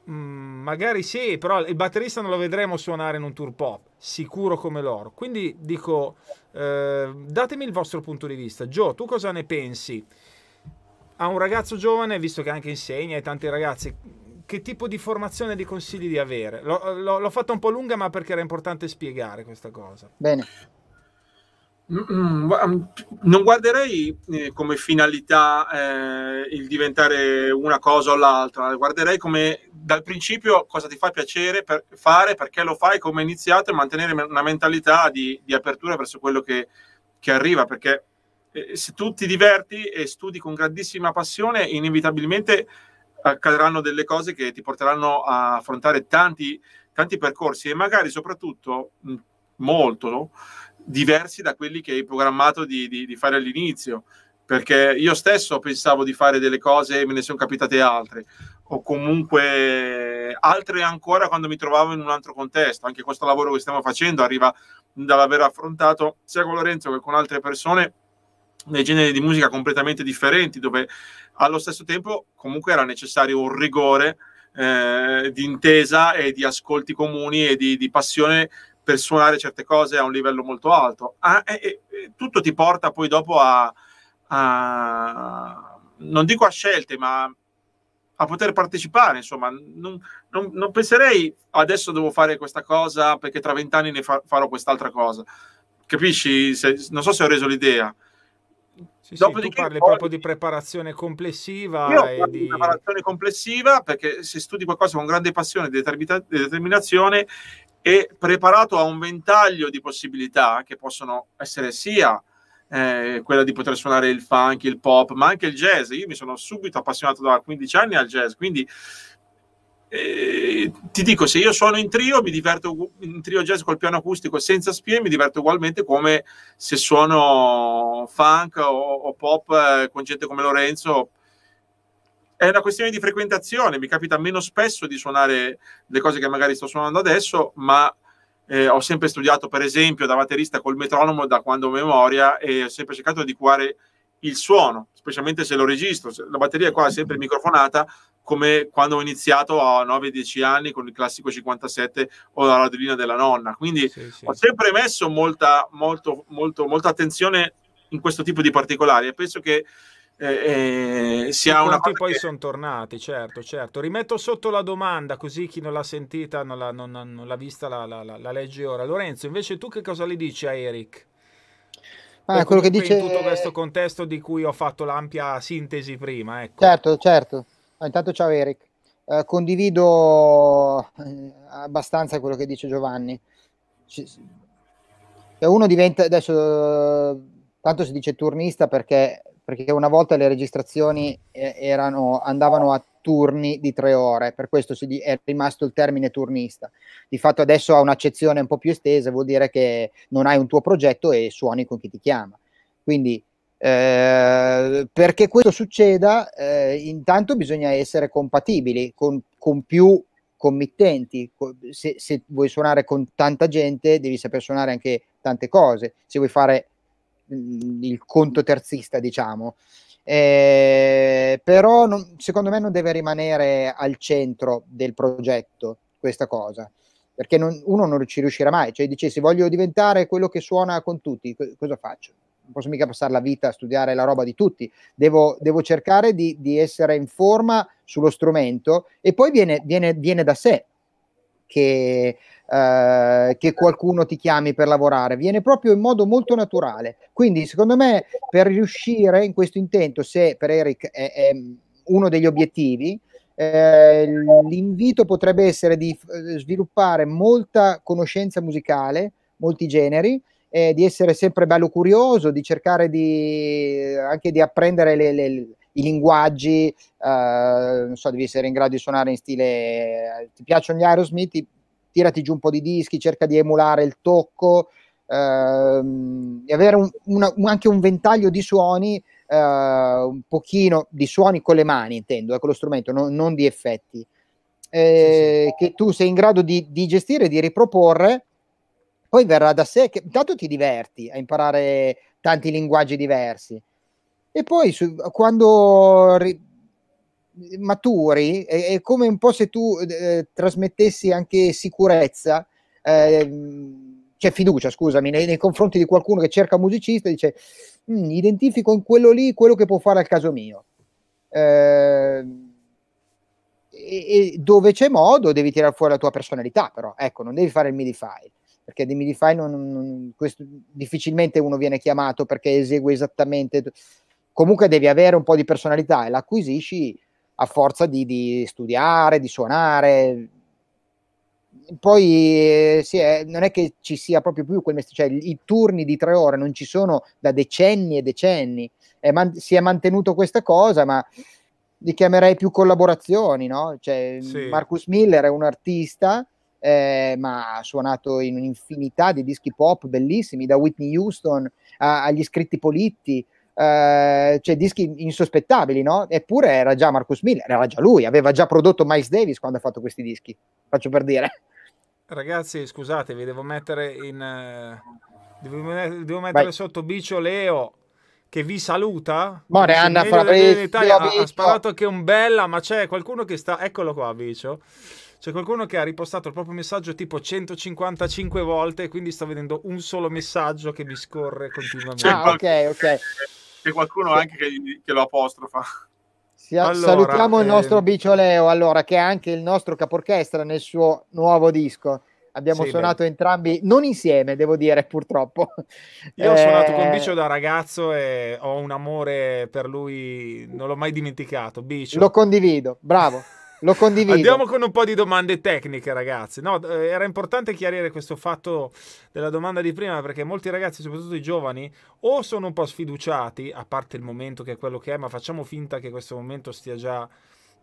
Mm, magari sì, però il batterista non lo vedremo suonare in un tour pop, sicuro come loro. Quindi dico, eh, datemi il vostro punto di vista. Joe, tu cosa ne pensi? A un ragazzo giovane, visto che anche insegna e tanti ragazzi, che tipo di formazione li consigli di avere? L'ho, l'ho, l'ho fatta un po' lunga, ma perché era importante spiegare questa cosa. Bene, Mm, mm, mm, non guarderei eh, come finalità eh, il diventare una cosa o l'altra, guarderei come dal principio cosa ti fa piacere per fare, perché lo fai, come è iniziato e mantenere una mentalità di, di apertura verso quello che, che arriva, perché eh, se tu ti diverti e studi con grandissima passione, inevitabilmente accadranno delle cose che ti porteranno a affrontare tanti, tanti percorsi e magari soprattutto molto no? diversi da quelli che hai programmato di, di, di fare all'inizio perché io stesso pensavo di fare delle cose e me ne sono capitate altre o comunque altre ancora quando mi trovavo in un altro contesto anche questo lavoro che stiamo facendo arriva dall'aver affrontato sia con Lorenzo che con altre persone dei generi di musica completamente differenti dove allo stesso tempo comunque era necessario un rigore eh, di intesa e di ascolti comuni e di, di passione per suonare certe cose a un livello molto alto. Ah, e, e, tutto ti porta poi dopo a, a, non dico a scelte, ma a poter partecipare. Insomma, non, non, non penserei adesso devo fare questa cosa perché tra vent'anni ne fa, farò quest'altra cosa. Capisci? Se, non so se ho reso l'idea. Sì, Dopodiché, sì, parli poi, proprio di preparazione complessiva. Io di... preparazione complessiva perché se studi qualcosa con grande passione e determinazione e preparato a un ventaglio di possibilità che possono essere sia eh, quella di poter suonare il funk, il pop, ma anche il jazz. Io mi sono subito appassionato da 15 anni al jazz, quindi eh, ti dico, se io suono in trio, mi diverto in trio jazz col piano acustico senza spie, mi diverto ugualmente come se suono funk o, o pop eh, con gente come Lorenzo è una questione di frequentazione, mi capita meno spesso di suonare le cose che magari sto suonando adesso, ma eh, ho sempre studiato per esempio da batterista col metronomo da quando ho memoria e ho sempre cercato di cuare il suono, specialmente se lo registro, la batteria qua è sempre microfonata come quando ho iniziato a 9-10 anni con il classico 57 o la radiolina della nonna, quindi sì, sì. ho sempre messo molta, molto, molto, molta attenzione in questo tipo di particolari e penso che eh, eh, sia una cosa poi che... sono tornati, certo, certo. Rimetto sotto la domanda, così chi non l'ha sentita non l'ha, non, non l'ha vista la, la, la, legge ora. Lorenzo, invece tu che cosa le dici a Eric? Ma ah, cioè, quello che dice... In tutto questo contesto di cui ho fatto l'ampia sintesi prima, ecco. Certo, certo. Ah, intanto ciao Eric. Eh, condivido eh, abbastanza quello che dice Giovanni. C- uno diventa adesso tanto si dice turnista perché perché una volta le registrazioni eh, erano, andavano a turni di tre ore, per questo si, è rimasto il termine turnista. Di fatto adesso ha un'accezione un po' più estesa, vuol dire che non hai un tuo progetto e suoni con chi ti chiama. Quindi eh, perché questo succeda, eh, intanto bisogna essere compatibili con, con più committenti. Se, se vuoi suonare con tanta gente, devi saper suonare anche tante cose. Se vuoi fare Mm, il conto terzista, diciamo. Eh, però non, secondo me non deve rimanere al centro del progetto questa cosa, perché non, uno non ci riuscirà mai. Cioè dice, se voglio diventare quello che suona con tutti, co- cosa faccio? Non posso mica passare la vita a studiare la roba di tutti, devo, devo cercare di, di, essere in forma sullo strumento e poi viene, viene, viene da sé che eh, che qualcuno ti chiami per lavorare, viene proprio in modo molto naturale. Quindi secondo me per riuscire in questo intento, se per Eric è, è uno degli obiettivi, eh, l'invito potrebbe essere di eh, sviluppare molta conoscenza musicale, molti generi, eh, di essere sempre bello curioso, di cercare di, eh, anche di apprendere le, le, i linguaggi, eh, non so, devi essere in grado di suonare in stile, ti piacciono gli Aerosmith, ti tirati giù un po' di dischi, cerca di emulare il tocco, ehm, e avere un, una, anche un ventaglio di suoni, eh, un pochino di suoni con le mani, intendo, eh, con lo strumento, no, non di effetti, eh, sì, sì. che tu sei in grado di, di gestire, di riproporre, poi verrà da sé che intanto ti diverti a imparare tanti linguaggi diversi. E poi su, quando ri- maturi, è, è, come un po' se tu eh, eh trasmettessi anche sicurezza, eh, cioè fiducia, scusami, nei, nei, confronti di qualcuno che cerca un musicista e dice mm, identifico in quello lì quello che può fare al caso mio. Eh, e, e, dove c'è modo devi tirare fuori la tua personalità, però ecco, non devi fare il MIDI file perché di MIDI file non, non, questo, difficilmente uno viene chiamato perché esegue esattamente. Comunque devi avere un po' di personalità e l'acquisisci a forza di, di studiare, di suonare. Poi eh, sì, eh, non è che ci sia proprio più quel mestiere, cioè i turni di tre ore non ci sono da decenni e decenni, è man- si è mantenuto questa cosa, ma li chiamerei più collaborazioni, no? Cioè, sì. Marcus Miller è un artista, eh, ma ha suonato in un'infinità di dischi pop bellissimi, da Whitney Houston a, agli scritti politti, eh, cioè dischi insospettabili, no? Eppure era già Marcus Miller, era già lui, aveva già prodotto Miles Davis quando ha fatto questi dischi, faccio per dire. Ragazzi, scusatevi, devo mettere in... Eh, devo, devo mettere Vai. sotto Bicio Leo che vi saluta. More Anna Fabrizio, ha, ha sparato che un bella, ma c'è qualcuno che sta... Eccolo qua, Bicio. C'è qualcuno che ha ripostato il proprio messaggio tipo 155 volte, quindi sto vedendo un solo messaggio che mi scorre continuamente. Ah, ok, ok c'è qualcuno anche che, che lo apostrofa. Sì, allora, salutiamo ehm... il nostro ehm, Bicioleo, allora, che è anche il nostro caporchestra nel suo nuovo disco. Abbiamo sì, suonato beh. entrambi, non insieme, devo dire, purtroppo. Io ho suonato con eh, Bicio da ragazzo e ho un amore per lui, non l'ho mai dimenticato. Bicio. Lo condivido, bravo. Lo condivido. Andiamo con un po' di domande tecniche, ragazzi. No, eh, era importante chiarire questo fatto della domanda di prima, perché molti ragazzi, soprattutto i giovani, o sono un po' sfiduciati, a parte il momento che è quello che è, ma facciamo finta che questo momento stia già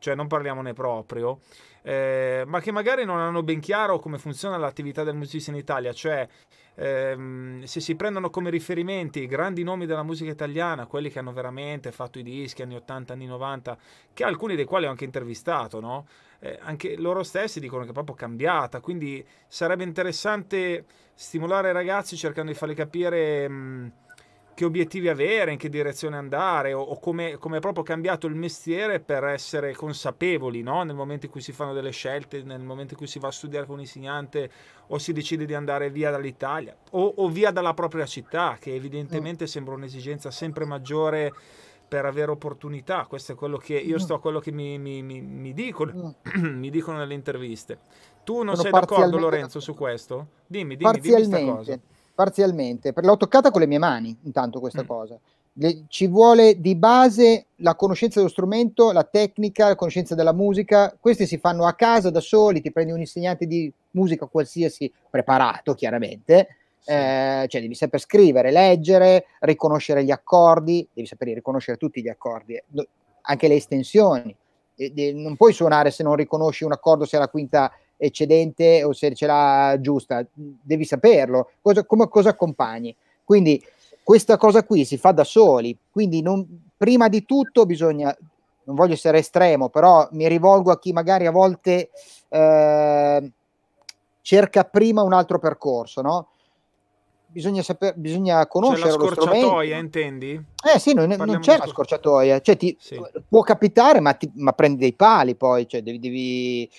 cioè non parliamone proprio, eh, ma che magari non hanno ben chiaro come funziona l'attività del musicista in Italia, cioè ehm, se si prendono come riferimenti i grandi nomi della musica italiana, quelli che hanno veramente fatto i dischi anni 80, anni 90, che alcuni dei quali ho anche intervistato, no? eh, anche loro stessi dicono che è proprio cambiata, quindi sarebbe interessante stimolare i ragazzi cercando di farli capire... Mh, mm, che obiettivi avere, in che direzione andare o, o come, come è proprio cambiato il mestiere per essere consapevoli no? nel momento in cui si fanno delle scelte, nel momento in cui si va a studiare con un insegnante o si decide di andare via dall'Italia o, o via dalla propria città, che evidentemente mm. sembra un'esigenza sempre maggiore per avere opportunità. Questo è quello che io mm. sto a quello che mi, mi, mi, mi dicono, mm. mi dicono nelle interviste. Tu non Sono sei d'accordo, Lorenzo, su questo? Dimmi, dimmi, dimmi questa cosa. Parzialmente, per l'ho toccata con le mie mani, intanto questa mm. cosa. Le, ci vuole di base la conoscenza dello strumento, la tecnica, la conoscenza della musica. Questi si fanno a casa da soli, ti prendi un insegnante di musica qualsiasi preparato, chiaramente. Sì. Eh, cioè devi saper scrivere, leggere, riconoscere gli accordi, devi sapere riconoscere tutti gli accordi, eh, anche le estensioni. E, de, non puoi suonare se non riconosci un accordo se è la quinta eccedente o se ce l'ha giusta, devi saperlo, cosa, come, cosa accompagni. Quindi questa cosa qui si fa da soli, quindi non, prima di tutto bisogna, non voglio essere estremo, però mi rivolgo a chi magari a volte eh, cerca prima un altro percorso, no? Bisogna, saper, bisogna conoscere c'è la scorciatoia, intendi? Eh sì, non, non c'è la scorciatoia, cioè, ti, sì. può capitare, ma, ti, ma, prendi dei pali poi, cioè, devi, devi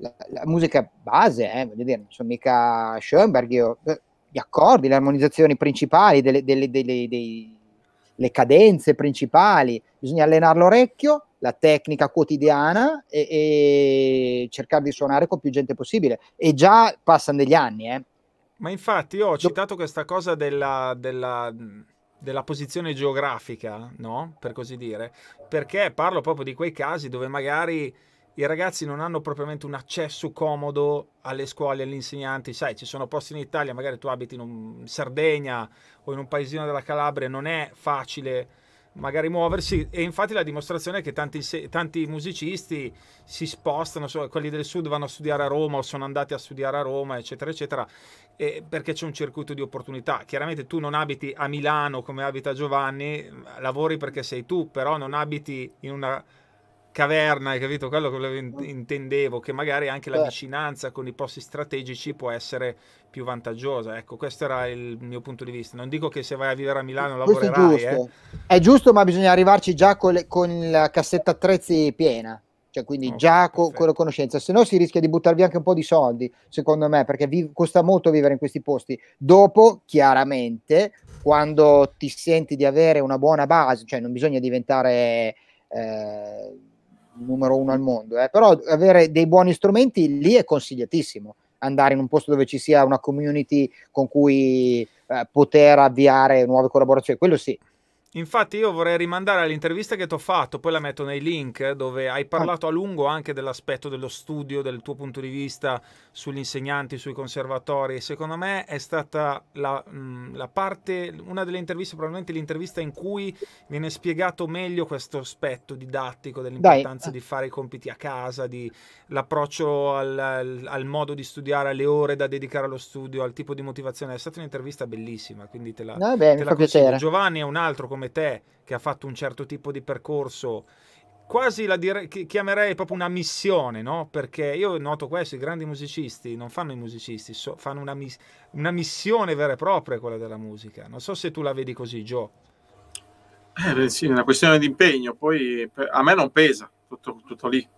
la, la musica base, eh, voglio dire, non sono mica Schoenberg, io, eh, gli accordi, le armonizzazioni principali, delle, delle, delle, dei, le cadenze principali, bisogna allenare l'orecchio, la tecnica quotidiana e, e, cercare di suonare con più gente possibile. E già passano degli anni, eh. Ma infatti io ho citato questa cosa della, della, della, posizione geografica, no? Per così dire, perché parlo proprio di quei casi dove magari i ragazzi non hanno propriamente un accesso comodo alle scuole, agli insegnanti. Sai, ci sono posti in Italia, magari tu abiti in, un, in Sardegna o in un paesino della Calabria, non è facile magari muoversi e infatti la dimostrazione è che tanti, tanti musicisti si spostano, so, quelli del sud vanno a studiare a Roma o sono andati a studiare a Roma eccetera eccetera e, perché c'è un circuito di opportunità chiaramente tu non abiti a Milano come abita Giovanni lavori perché sei tu però non abiti in una caverna, hai capito? Quello che mm. intendevo, che magari anche la vicinanza con i posti strategici può essere più vantaggiosa. Ecco, questo era il mio punto di vista. Non dico che se vai a vivere a Milano lavorerai. È eh. giusto. Eh. è giusto, ma bisogna arrivarci già con, le, con la cassetta attrezzi piena. Cioè, quindi okay, già con, con la conoscenza, se no si rischia di buttarvi anche un po' di soldi, secondo me, perché vi, costa molto vivere in questi posti. Dopo, chiaramente, quando ti senti di avere una buona base, cioè non bisogna diventare eh, numero uno al mondo, eh. però avere dei buoni strumenti lì è consigliatissimo andare in un posto dove ci sia una community con cui eh, poter avviare nuove collaborazioni, quello sì, Infatti io vorrei rimandare all'intervista che ti ho fatto, poi la metto nei link, eh, dove hai ah. parlato a lungo anche dell'aspetto dello studio, del tuo punto di vista sugli insegnanti, sui conservatori. Secondo me è stata la, la parte, una delle interviste, probabilmente l'intervista in cui viene spiegato meglio questo aspetto didattico dell'importanza di fare i compiti a casa, dell'approccio al, al, al, modo di studiare, alle ore da dedicare allo studio, al tipo di motivazione. È stata un'intervista bellissima, quindi te la, no, beh, te la piacere. Giovanni è un altro come come te, che ha fatto un certo tipo di percorso, quasi la dire- chiamerei proprio una missione, no? Perché io noto questo, i grandi musicisti non fanno i musicisti, so, fanno una, mis- una, missione vera e propria quella della musica. Non so se tu la vedi così, Gio. Eh, sì, è una questione di impegno, poi a me non pesa, tutto, tutto lì.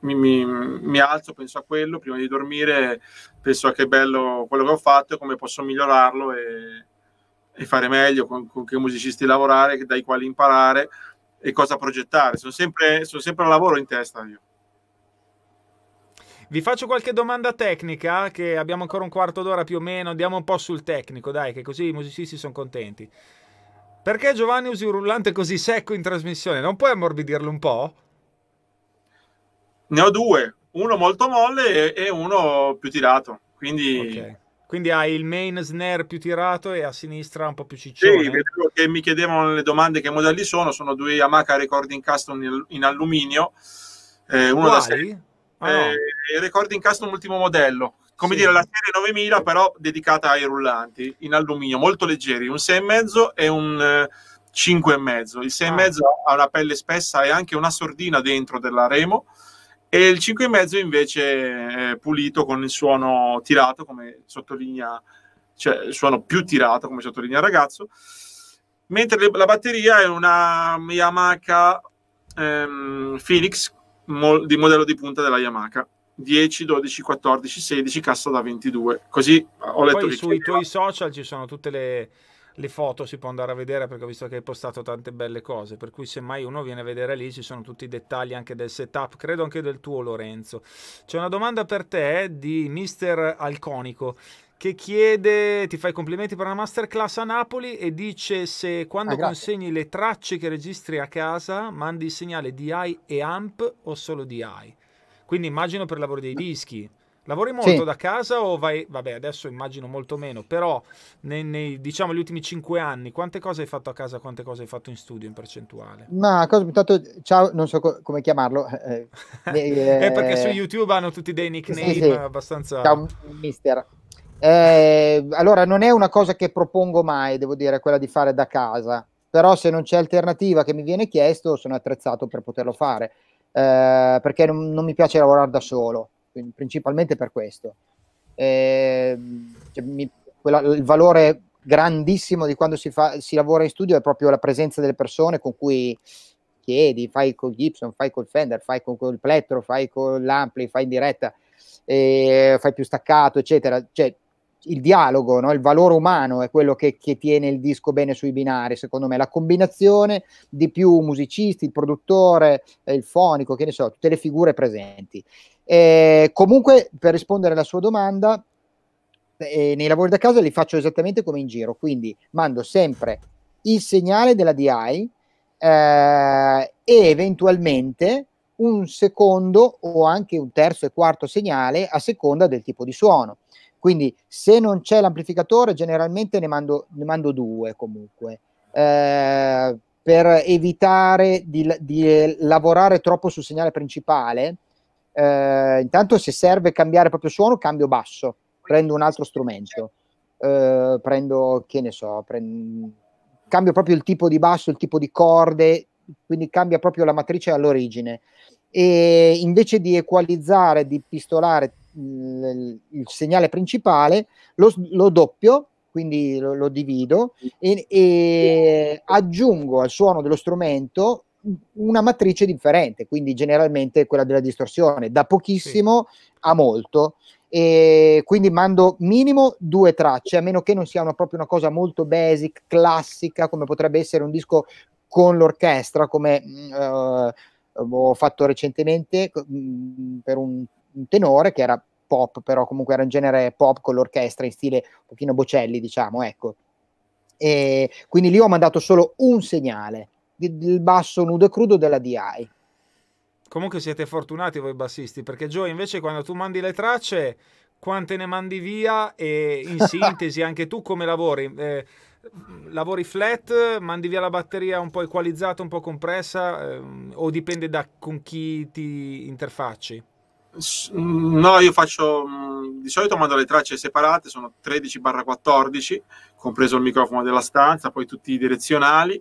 Mi, mi, mi, alzo, penso a quello, prima di dormire penso a che bello quello che ho fatto e come posso migliorarlo e, e fare meglio, con, con che musicisti lavorare, dai quali imparare e cosa progettare. Sono sempre, sono sempre al lavoro in testa io. Vi faccio qualche domanda tecnica, che abbiamo ancora un quarto d'ora più o meno, andiamo un po' sul tecnico, dai, che così i musicisti sono contenti. Perché Giovanni usi un rullante così secco in trasmissione? Non puoi ammorbidirlo un po'? Ne ho due, uno molto molle e, uno più tirato, quindi okay. Quindi hai il main snare più tirato e a sinistra un po' più ciccione. Sì, che mi chiedevano le domande che modelli sono, sono due Yamaha Recording Custom in alluminio, eh, uno Quali? da serie, ah, no. eh, Recording Custom ultimo modello, come sì. dire la serie 9000 però dedicata ai rullanti in alluminio, molto leggeri, un 6,5 e un... 5,5 eh, il 6,5 ah. ha una pelle spessa e anche una sordina dentro della Remo e il 5,5 invece è pulito con il suono tirato, come sottolinea, cioè il suono più tirato, come sottolinea il ragazzo, mentre la batteria è una Yamaha ehm, Phoenix mo- di modello di punta della Yamaha. 10, 12, 14, 16, cassa da 22. Così ho letto Poi sui tuoi social ci sono tutte le, le foto si può andare a vedere perché ho visto che hai postato tante belle cose, per cui se mai uno viene a vedere lì ci sono tutti i dettagli anche del setup, credo anche del tuo Lorenzo. C'è una domanda per te eh, di Mister Alconico che chiede, ti fai complimenti per una masterclass a Napoli e dice se quando ah, consegni le tracce che registri a casa mandi il segnale DI AI e AMP o solo DI. AI Quindi immagino per il lavoro dei dischi. Lavori molto sì. da casa o vai, vabbè adesso immagino molto meno, però nei, nei diciamo gli ultimi cinque anni quante cose hai fatto a casa, quante cose hai fatto in studio in percentuale? Ma cosa, intanto, ciao, non so co- come chiamarlo. Eh, eh, eh perché eh, su YouTube hanno tutti dei nickname sì, sì. abbastanza... Ciao mister. Eh, allora non è una cosa che propongo mai, devo dire, quella di fare da casa, però se non c'è alternativa che mi viene chiesto sono attrezzato per poterlo fare, eh, perché non, non mi piace lavorare da solo principalmente per questo. Eh, cioè, mi, quella, il valore grandissimo di quando si, fa, si, lavora in studio è proprio la presenza delle persone con cui chiedi, fai con Gibson, fai col Fender, fai con, il plettro, fai con l'ampli, fai in diretta, eh, fai più staccato, eccetera. Cioè, il dialogo, no? il valore umano è quello che, che, tiene il disco bene sui binari, secondo me. La combinazione di più musicisti, il produttore, eh, il fonico, che ne so, tutte le figure presenti. Eh, comunque, per rispondere alla sua domanda, eh, nei lavori da casa li faccio esattamente come in giro, quindi mando sempre il segnale della DI eh, e eventualmente un secondo o anche un terzo e quarto segnale a seconda del tipo di suono. Quindi se non c'è l'amplificatore generalmente ne mando, ne mando due comunque eh, per evitare di, di eh, lavorare troppo sul segnale principale eh, intanto se serve cambiare proprio suono, cambio basso, prendo un altro strumento, eh, prendo, che ne so, prendo, cambio proprio il tipo di basso, il tipo di corde, quindi cambia proprio la matrice all'origine. E invece di equalizzare, di pistolare il, il segnale principale, lo, lo doppio quindi lo, lo divido e, e, aggiungo al suono dello strumento una matrice differente, quindi generalmente quella della distorsione, da pochissimo sì. a molto. E quindi mando minimo due tracce, a meno che non sia una, proprio una cosa molto basic, classica, come potrebbe essere un disco con l'orchestra, come mm, eh, ho fatto recentemente mh, mm, per un, un tenore che era pop, però comunque era in genere pop con l'orchestra in stile un pochino Bocelli, diciamo, ecco. E quindi lì ho mandato solo un segnale del basso nudo e crudo della DI. Comunque siete fortunati voi bassisti, perché Joe invece quando tu mandi le tracce, quante ne mandi via e in sintesi anche tu come lavori? Eh, lavori flat, mandi via la batteria un po' equalizzata, un po' compressa eh, o dipende da con chi ti interfacci? No, io faccio mm, di solito mando le tracce separate, sono 13-14, compreso il microfono della stanza, poi tutti i direzionali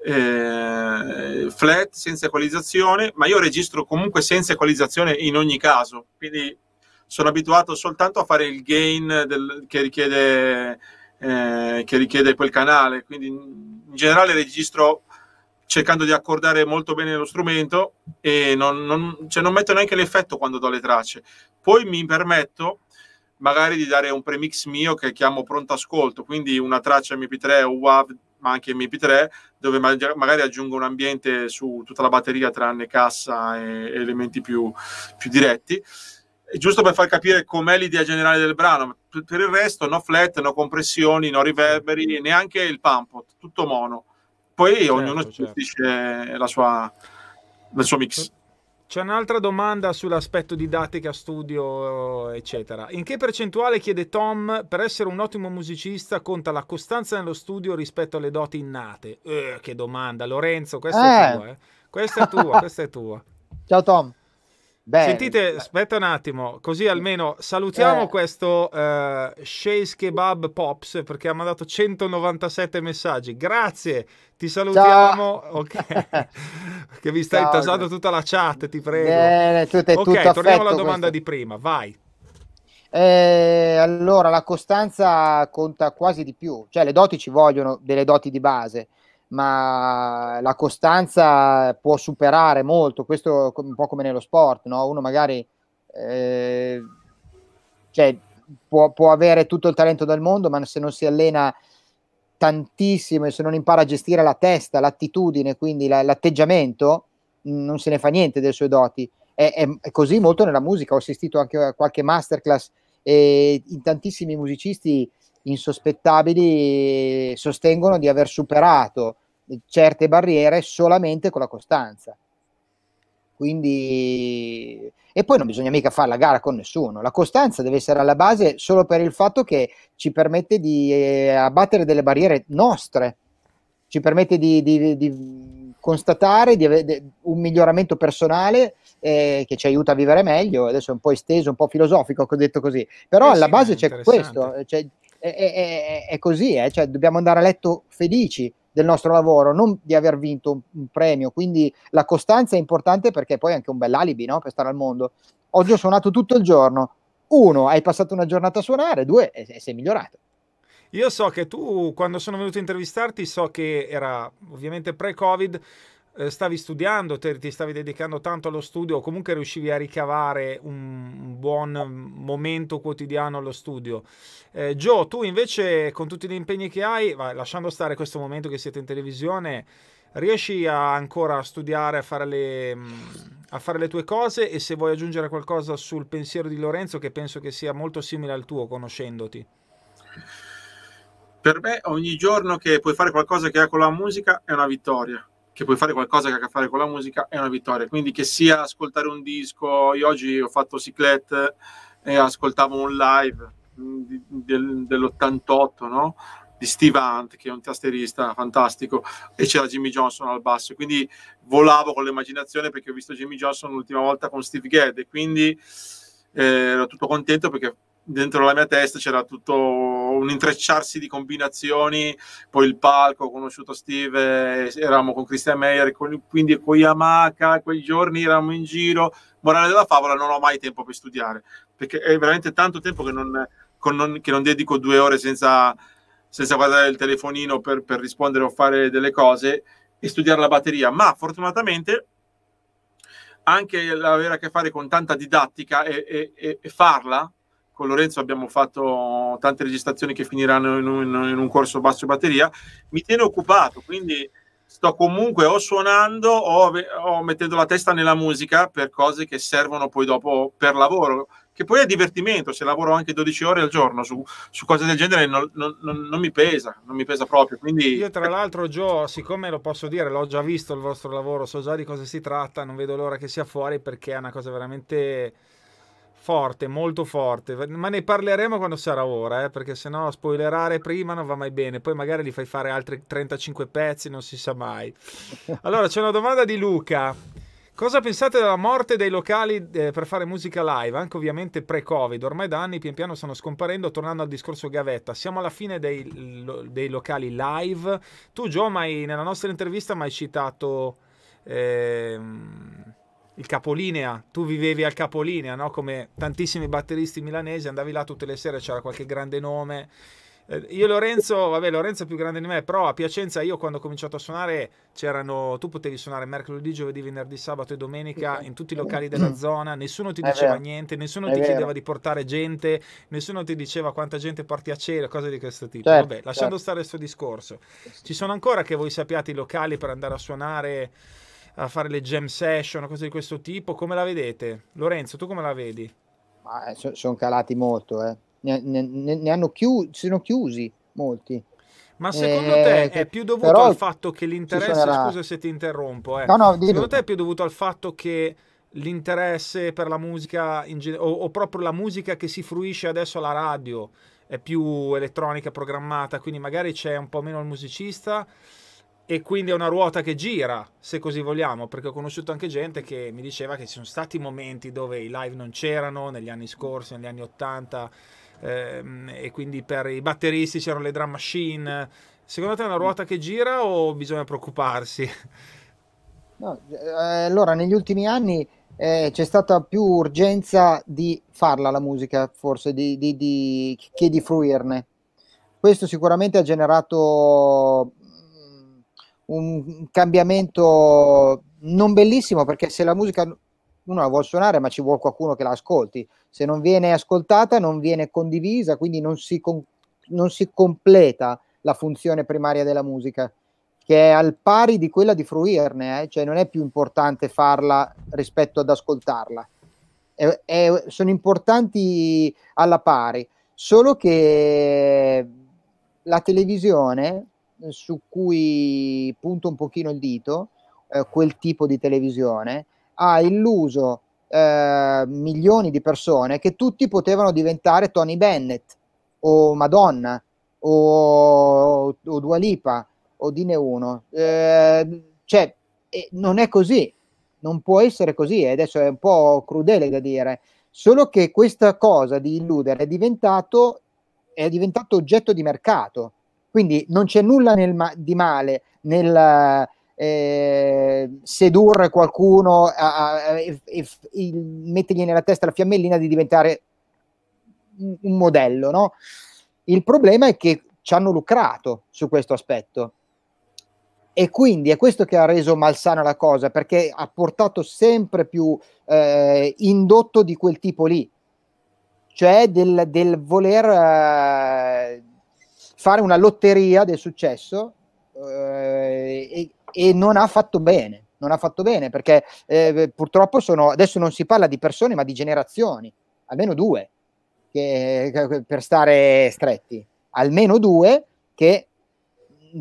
eh, flat senza equalizzazione, ma io registro comunque senza equalizzazione in ogni caso, quindi sono abituato soltanto a fare il gain del, che, richiede, eh, che richiede quel canale, quindi in generale registro cercando di accordare molto bene lo strumento e non, non, cioè non metto neanche l'effetto quando do le tracce. Poi mi permetto magari di dare un premix mio che chiamo pronto ascolto, quindi una traccia MP3 o WAV ma anche MP3, dove magari aggiungo un ambiente su tutta la batteria tranne cassa e elementi più, più diretti. E giusto per far capire com'è l'idea generale del brano, per il resto no flat, no compressioni, no riverberi, neanche il pump, tutto mono. Poi certo, ognuno certo. gestisce la sua, il suo mix. C'è un'altra domanda sull'aspetto didattica, studio, eccetera. In che percentuale, chiede Tom, per essere un ottimo musicista conta la costanza nello studio rispetto alle doti innate? Eh, che domanda, Lorenzo, questa eh. è tua. Eh. Questa è tua, questa è tua. Ciao Tom. Beh, Sentite, beh. aspetta un attimo, così almeno salutiamo eh. questo uh, Shays Kebab Pops perché ha mandato 197 messaggi. Grazie, ti salutiamo. Ciao. Ok, che vi stai intasando tutta la chat, ti prego. Bene, tutto, ok, tutto torniamo alla domanda questo. di prima, vai. Eh, allora, la costanza conta quasi di più, cioè le doti ci vogliono delle doti di base ma la costanza può superare molto, questo un po' come nello sport, no? uno magari eh, cioè, può, può, avere tutto il talento del mondo, ma se non si allena tantissimo e se non impara a gestire la testa, l'attitudine, quindi la, l'atteggiamento, non se ne fa niente delle sue doti. È, è, è così molto nella musica, ho assistito anche a qualche masterclass e in tantissimi musicisti insospettabili sostengono di aver superato certe barriere solamente con la costanza. Quindi, e poi non bisogna mica fare la gara con nessuno. La costanza deve essere alla base solo per il fatto che ci permette di eh, abbattere delle barriere nostre, ci permette di, di, di constatare di avere un miglioramento personale eh, che ci aiuta a vivere meglio. Adesso è un po' esteso, un po' filosofico ho detto così, però eh alla base c'è questo, cioè, è, è, è così, eh? cioè, dobbiamo andare a letto felici del nostro lavoro, non di aver vinto un, un premio, quindi la costanza è importante perché poi è anche un bel alibi no? per stare al mondo. Oggi ho suonato tutto il giorno, uno, hai passato una giornata a suonare, due, e sei migliorato. Io so che tu, quando sono venuto a intervistarti, so che era ovviamente pre-Covid, eh, stavi studiando, te, ti stavi dedicando tanto allo studio, o comunque riuscivi a ricavare un buon momento quotidiano allo studio. Eh, Joe, tu invece con tutti gli impegni che hai, vai, lasciando stare questo momento che siete in televisione, riesci a, ancora a studiare, a fare, le, mm, a fare le tue cose e se vuoi aggiungere qualcosa sul pensiero di Lorenzo che penso che sia molto simile al tuo conoscendoti. Per me ogni giorno che puoi fare qualcosa che ha con la musica è una vittoria che puoi fare qualcosa che ha a che fare con la musica è una vittoria. Quindi che sia ascoltare un disco, io oggi ho fatto ciclette e ascoltavo un live mm, di, del, dell'88, no? di Steve Hunt, che è un tastierista fantastico, e c'era Jimmy Johnson al basso. Quindi volavo con l'immaginazione perché ho visto Jimmy Johnson l'ultima volta con Steve Gadd e quindi eh, ero tutto contento perché dentro la mia testa c'era tutto un intrecciarsi di combinazioni, poi il palco, ho conosciuto Steve, eh, eravamo con Christian Meyer, quindi con Yamaha, quei giorni eravamo in giro, morale della favola, non ho mai tempo per studiare, perché è veramente tanto tempo che non, non, che non dedico due ore senza, senza guardare il telefonino per, per rispondere o fare delle cose e studiare la batteria, ma fortunatamente anche l'avere a che fare con tanta didattica e, e, e farla con Lorenzo abbiamo fatto tante registrazioni che finiranno in un, in un corso basso batteria, mi tiene occupato, quindi sto comunque o suonando o, o, mettendo la testa nella musica per cose che servono poi dopo per lavoro, che poi è divertimento, se lavoro anche 12 ore al giorno su, su cose del genere non, non, non, mi pesa, non mi pesa proprio. Quindi... Io tra l'altro Gio, siccome lo posso dire, l'ho già visto il vostro lavoro, so già di cosa si tratta, non vedo l'ora che sia fuori perché è una cosa veramente forte, molto forte, ma ne parleremo quando sarà ora, eh, perché sennò spoilerare prima non va mai bene, poi magari gli fai fare altri 35 pezzi, non si sa mai. Allora, c'è una domanda di Luca. Cosa pensate della morte dei locali eh, per fare musica live? Anche ovviamente pre-Covid, ormai da anni pian piano stanno scomparendo, tornando al discorso gavetta. Siamo alla fine dei, lo, dei locali live. Tu, Gio, mai, nella nostra intervista mi hai citato... Eh, il capolinea, tu vivevi al capolinea, no? come tantissimi batteristi milanesi, andavi là tutte le sere, c'era qualche grande nome. Eh, io Lorenzo, vabbè Lorenzo è più grande di me, però a Piacenza io quando ho cominciato a suonare c'erano, tu potevi suonare mercoledì, giovedì, venerdì, sabato e domenica in tutti i locali della zona, nessuno ti diceva niente, nessuno è ti vero. chiedeva di portare gente, nessuno ti diceva quanta gente porti a cena, cose di questo tipo. Certo, vabbè, certo. lasciando certo. stare questo discorso. Ci sono ancora che voi sappiate i locali per andare a suonare a fare le jam session, cose di questo tipo. Come la vedete? Lorenzo, tu come la vedi? Eh, so, sono calati molto, eh. ne, ne, ne, hanno chiusi, sono chiusi molti. Ma secondo eh, te è più dovuto al fatto che l'interesse, suonerà... scusa se ti interrompo, eh. no, no, secondo te è più dovuto al fatto che l'interesse per la musica ge- o, o proprio la musica che si fruisce adesso alla radio è più elettronica programmata, quindi magari c'è un po' meno il musicista e quindi è una ruota che gira, se così vogliamo, perché ho conosciuto anche gente che mi diceva che ci sono stati momenti dove i live non c'erano, negli anni scorsi, negli anni 80, ehm, e quindi per i batteristi c'erano le drum machine. Secondo te è una ruota che gira o bisogna preoccuparsi? No, eh, allora, negli ultimi anni eh, c'è stata più urgenza di farla la musica, forse, di, di, di, che di fruirne. Questo sicuramente ha generato un cambiamento non bellissimo perché se la musica uno la vuole suonare ma ci vuole qualcuno che la ascolti, se non viene ascoltata non viene condivisa, quindi non si, con, non si completa la funzione primaria della musica che è al pari di quella di fruirne, eh? cioè non è più importante farla rispetto ad ascoltarla, è, è, sono importanti alla pari, solo che la televisione su cui punto un pochino il dito, eh, quel tipo di televisione ha illuso eh, milioni di persone che tutti potevano diventare Tony Bennett o Madonna o, o Dua Lipa o Dine Uno. Eh, cioè, non è così, non può essere così, adesso è un po' crudele da dire, solo che questa cosa di illudere è diventato, è diventato oggetto di mercato quindi non c'è nulla ma- di male nel eh, sedurre qualcuno, a, a, a, mettergli nella testa la fiammellina di diventare un, un modello. No? Il problema è che ci hanno lucrato su questo aspetto. E quindi è questo che ha reso malsana la cosa, perché ha portato sempre più eh, indotto di quel tipo lì, cioè del, del voler eh, fare una lotteria del successo eh, e, e, non ha fatto bene. Non ha fatto bene perché eh, purtroppo sono, adesso non si parla di persone ma di generazioni, almeno due, che, per stare stretti, almeno due che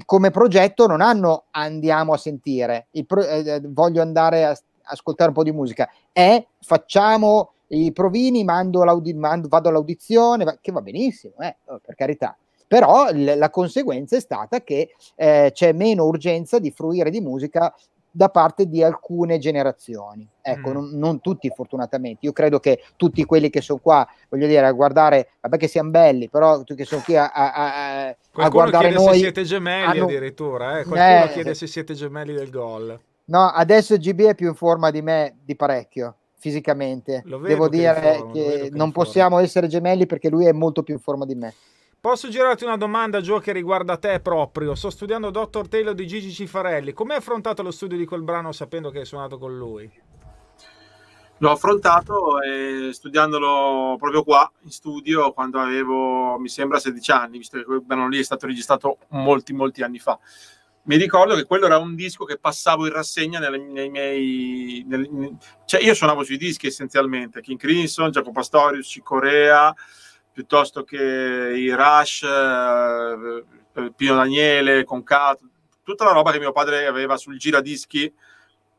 come progetto non hanno andiamo a sentire, pro, eh, eh, voglio andare a ascoltare un po' di musica, è facciamo i provini, mando mando, vado all'audizione, che va benissimo, eh, per carità, però l- la conseguenza è stata che eh, c'è meno urgenza di fruire di musica da parte di alcune generazioni. Ecco, mm. non, non, tutti fortunatamente. Io credo che tutti quelli che sono qua, voglio dire, a guardare, vabbè che siamo belli, però tutti che sono qui a, a, a, a guardare noi... se siete gemelli hanno... addirittura, eh? qualcuno eh, chiede eh. se siete gemelli del gol. No, adesso GB è più in forma di me di parecchio fisicamente. Lo vedo Devo che dire forma, che, che non possiamo essere gemelli perché lui è molto più in forma di me. Posso girarti una domanda, Gio, che riguarda te proprio? Sto studiando Dr. Taylor di Gigi Cifarelli. Come hai affrontato lo studio di quel brano sapendo che hai suonato con lui? L'ho affrontato eh, studiandolo proprio qua in studio quando avevo, mi sembra, 16 anni, visto che quel brano lì è stato registrato molti, molti anni fa. Mi ricordo che quello era un disco che passavo in rassegna nelle, nei miei... Nel, cioè io suonavo sui dischi essenzialmente, King Crimson, Giacomo Pastorius, Cicorea... Corea piuttosto che i Rush, eh, eh, Pino Daniele, Concato, tutta la roba che mio padre aveva sul giradischi.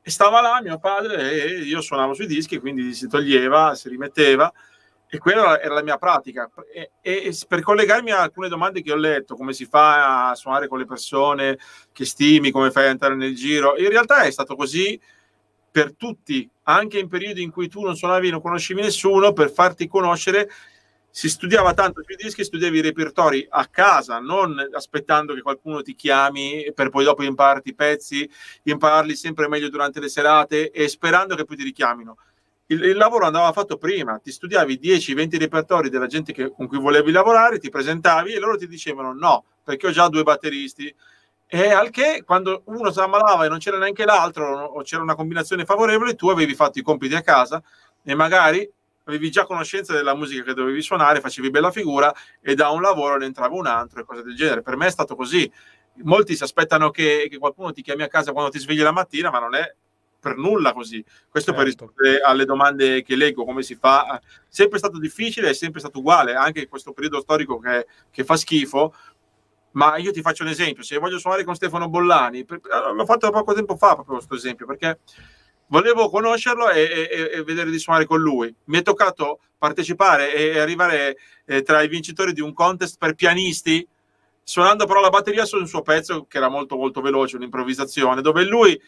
E stava là mio padre e io suonavo sui dischi, quindi si toglieva, si rimetteva. E quella era la mia pratica. E, e, per collegarmi a alcune domande che ho letto, come si fa a suonare con le persone che stimi, come fai ad entrare nel giro, in realtà è stato così per tutti, anche in periodi in cui tu non suonavi, non conoscevi nessuno, per farti conoscere si studiava tanto sui dischi, studiavi i repertori a casa, non aspettando che qualcuno ti chiami per poi dopo impararti i pezzi, impararli sempre meglio durante le serate e sperando che poi ti richiamino. Il, il lavoro andava fatto prima, ti studiavi 10-20 repertori della gente che, con cui volevi lavorare, ti presentavi e loro ti dicevano no, perché ho già due batteristi. E al che quando uno si ammalava e non c'era neanche l'altro o c'era una combinazione favorevole, tu avevi fatto i compiti a casa e magari avevi già conoscenza della musica che dovevi suonare, facevi bella figura e da un lavoro ne entrava un altro e cose del genere. Per me è stato così. Molti si aspettano che, che qualcuno ti chiami a casa quando ti svegli la mattina, ma non è per nulla così. Questo certo. per rispondere alle domande che leggo, come si fa. Sempre stato difficile, è sempre stato uguale, anche in questo periodo storico che, che fa schifo. Ma io ti faccio un esempio, se voglio suonare con Stefano Bollani, per, l'ho fatto poco tempo fa proprio questo esempio, perché volevo conoscerlo e, e, e, vedere di suonare con lui. Mi è toccato partecipare e arrivare eh, tra i vincitori di un contest per pianisti, suonando però la batteria su un suo pezzo che era molto molto veloce, un'improvvisazione, dove lui,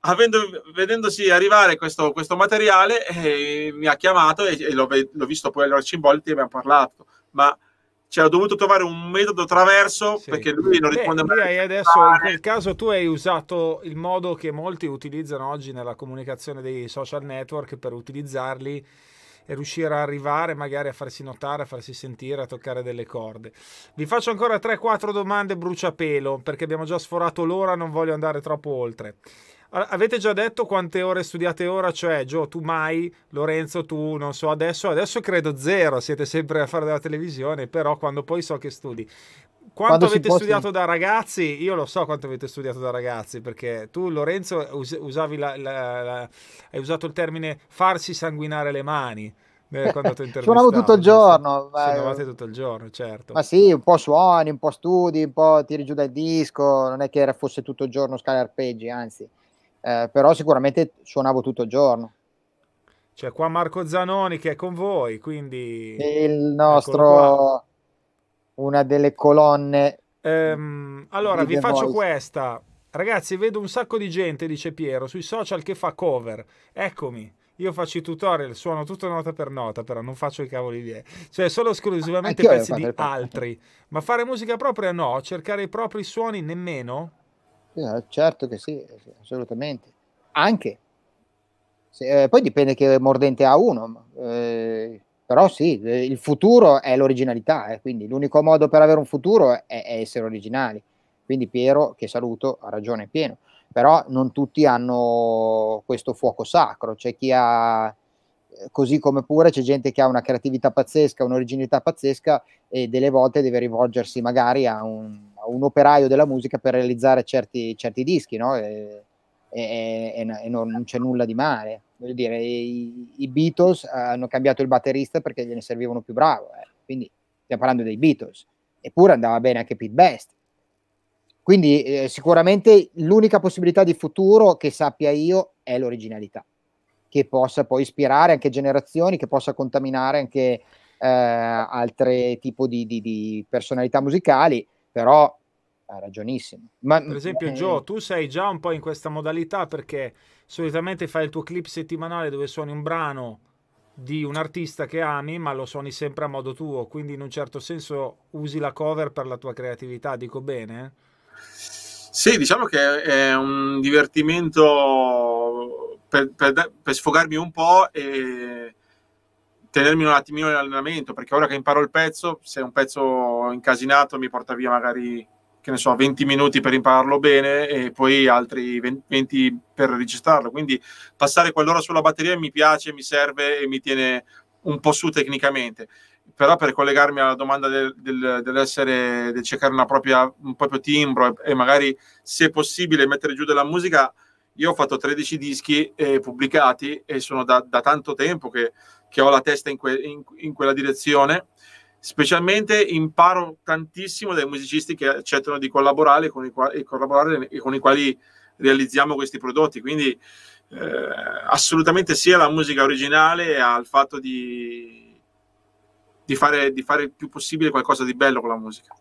avendo, vedendosi arrivare questo, questo materiale, eh, mi ha chiamato e, e l'ho, l'ho, visto poi all'Arcimboldi e ha parlato. Ma cioè, ho dovuto trovare un metodo traverso sì. perché lui non risponde Beh, mai. Adesso in quel caso tu hai usato il modo che molti utilizzano oggi nella comunicazione dei social network per utilizzarli e riuscire a arrivare magari a farsi notare, a farsi sentire, a toccare delle corde. Vi faccio ancora 3-4 domande bruciapelo perché abbiamo già sforato l'ora, non voglio andare troppo oltre avete già detto quante ore studiate ora, cioè Gio, tu mai, Lorenzo tu, non so, adesso, adesso credo zero, siete sempre a fare della televisione, però quando poi so che studi. Quanto quando avete studiato posti... da ragazzi? Io lo so quanto avete studiato da ragazzi, perché tu Lorenzo us- usavi la, la, la, hai usato il termine farsi sanguinare le mani. Eh, quando ti Suonavo tutto il giorno. Suonavate eh, tutto il giorno, certo. Ma sì, un po' suoni, un po' studi, un po' tiri giù dal disco, non è che fosse tutto il giorno scale arpeggi, anzi eh, però sicuramente suonavo tutto il giorno. C'è cioè, qua Marco Zanoni che è con voi, quindi... Il nostro... Una delle colonne... Ehm, allora, vi faccio Voice. questa. Ragazzi, vedo un sacco di gente, dice Piero, sui social che fa cover. Eccomi. Io faccio i tutorial, suono tutto nota per nota, però non faccio i cavoli di... Cioè, solo esclusivamente Anch'io pezzi di altri. Ma fare musica propria no, cercare i propri suoni nemmeno? Eh, certo che eh, sì, assolutamente. Anche. Se, eh, poi dipende che mordente ha uno. Eh, però sì, eh, il futuro è l'originalità, eh, quindi l'unico modo per avere un futuro è, è, essere originali. Quindi Piero, che saluto, ha ragione pieno. Però non tutti hanno questo fuoco sacro, c'è chi ha, così come pure c'è gente che ha una creatività pazzesca, un'originalità pazzesca e delle volte deve rivolgersi magari a un un operaio della musica per realizzare certi, certi dischi, no? E, e, e, e non, non, c'è nulla di male. Voglio dire, i, i, Beatles hanno cambiato il batterista perché gliene servivano più bravo, eh. quindi stiamo parlando dei Beatles, eppure andava bene anche Pete Best. Quindi eh, sicuramente l'unica possibilità di futuro che sappia io è l'originalità, che possa poi ispirare anche generazioni, che possa contaminare anche eh, altri tipi di, di, di personalità musicali, però ha ragionissimo. Ma, per esempio, eh... Joe, tu sei già un po' in questa modalità perché solitamente fai il tuo clip settimanale dove suoni un brano di un artista che ami, ma lo suoni sempre a modo tuo, quindi in un certo senso usi la cover per la tua creatività, dico bene? Sì, diciamo che è un divertimento per, per, per sfogarmi un po' e tenermi un attimino in allenamento, perché ora che imparo il pezzo, se è un pezzo incasinato mi porta via magari che ne so, 20 minuti per impararlo bene e poi altri 20 per registrarlo. Quindi passare quell'ora sulla batteria mi piace, mi serve e mi tiene un po' su tecnicamente. Però per collegarmi alla domanda del, del, dell'essere, del cercare propria, un proprio timbro e, e, magari se possibile mettere giù della musica, io ho fatto 13 dischi eh, pubblicati e sono da, da tanto tempo che, che, ho la testa in, que, in, in quella direzione specialmente imparo tantissimo dai musicisti che accettano di collaborare con i quali, collaborare, con i quali realizziamo questi prodotti. Quindi eh, assolutamente sia alla musica originale al fatto di, di, fare, di fare il più possibile qualcosa di bello con la musica.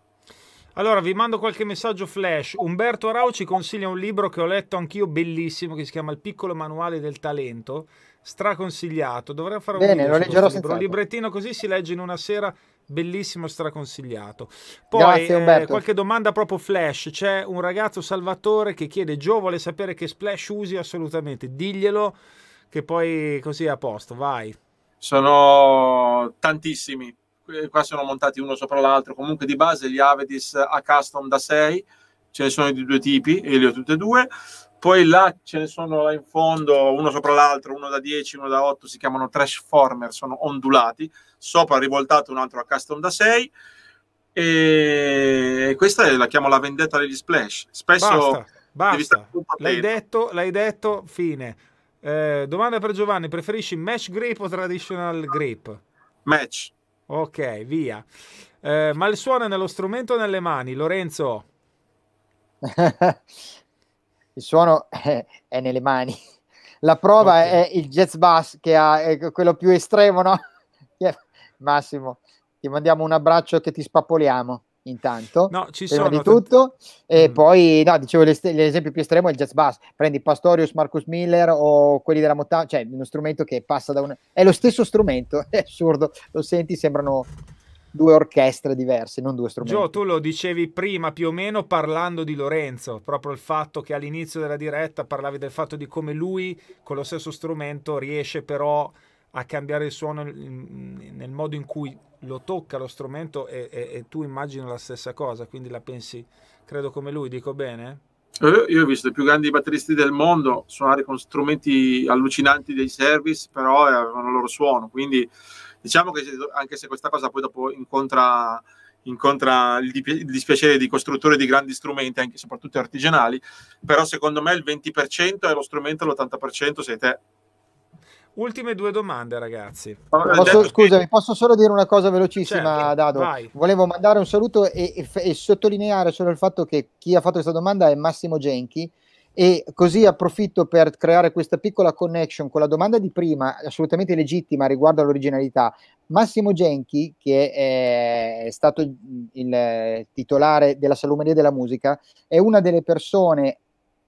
Allora vi mando qualche messaggio flash. Umberto Arau ci consiglia un libro che ho letto anch'io bellissimo che si chiama Il piccolo manuale del talento straconsigliato. Dovrei fare un Bene, video lo leggerò libro. Un librettino così si legge in una sera bellissimo, straconsigliato. Poi Grazie, eh, qualche domanda proprio flash, c'è un ragazzo Salvatore che chiede Gio vuole sapere che splash usi assolutamente, diglielo che poi così è a posto, vai. Sono tantissimi, eh, qua sono montati uno sopra l'altro, comunque di base gli Avedis a custom da 6, ce ne sono di due tipi e li ho tutti e due. Poi là ce ne sono là in fondo, uno sopra l'altro, uno da 10, uno da 8, si chiamano Trash Former, sono ondulati sopra rivoltato un altro a custom da 6 e questa è, la chiamo la vendetta degli splash spesso basta, basta. l'hai detto l'hai detto fine eh, domanda per Giovanni preferisci match grip o traditional grip match ok via eh, ma il suono è nello strumento o nelle mani Lorenzo il suono è, è nelle mani la prova okay. è il jazz bass che ha quello più estremo no Massimo, ti mandiamo un abbraccio che ti spappoliamo intanto no, ci prima sono, di tutto te... e mm. poi no dicevo l'esempio più estremo è il jazz bass prendi Pastorius, Marcus Miller o quelli della Motown cioè uno strumento che passa da un è lo stesso strumento è assurdo lo senti sembrano due orchestre diverse, non due strumenti. Gio, tu lo dicevi prima più o meno parlando di Lorenzo, proprio il fatto che all'inizio della diretta parlavi del fatto di come lui con lo stesso strumento riesce però a cambiare il suono nel modo in cui lo tocca lo strumento e, e, e tu immagini la stessa cosa, quindi la pensi, credo come lui, dico bene? Eh, io ho visto i più grandi batteristi del mondo suonare con strumenti allucinanti dei service, però avevano il loro suono, quindi diciamo che anche se questa cosa poi dopo incontra, incontra il, dispiacere di costruttori di grandi strumenti, anche soprattutto artigianali, però secondo me il 20% è lo strumento, l'80% sei te. Ultime due domande, ragazzi. Posso, scusami, posso solo dire una cosa velocissima, certo, Dado? Vai. Volevo mandare un saluto e, e, e, sottolineare solo il fatto che chi ha fatto questa domanda è Massimo Genchi. E così approfitto per creare questa piccola connection con la domanda di prima, assolutamente legittima riguardo all'originalità. Massimo Genchi, che è, è stato il titolare della Salumeria della Musica, è una delle persone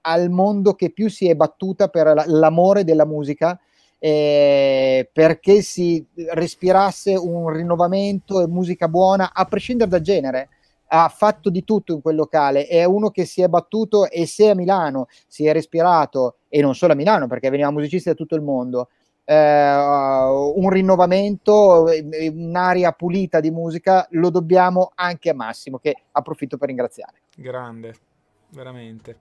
al mondo che più si è battuta per l'amore della musica eh, perché si respirasse un rinnovamento e musica buona, a prescindere dal genere. Ha fatto di tutto in quel locale, è uno che si è battuto e se a Milano si è respirato, e non solo a Milano perché venivano musicisti da tutto il mondo, Uh, un rinnovamento, eh, un'aria pulita di musica, lo dobbiamo anche a Massimo, che approfitto per ringraziare. Grande, veramente.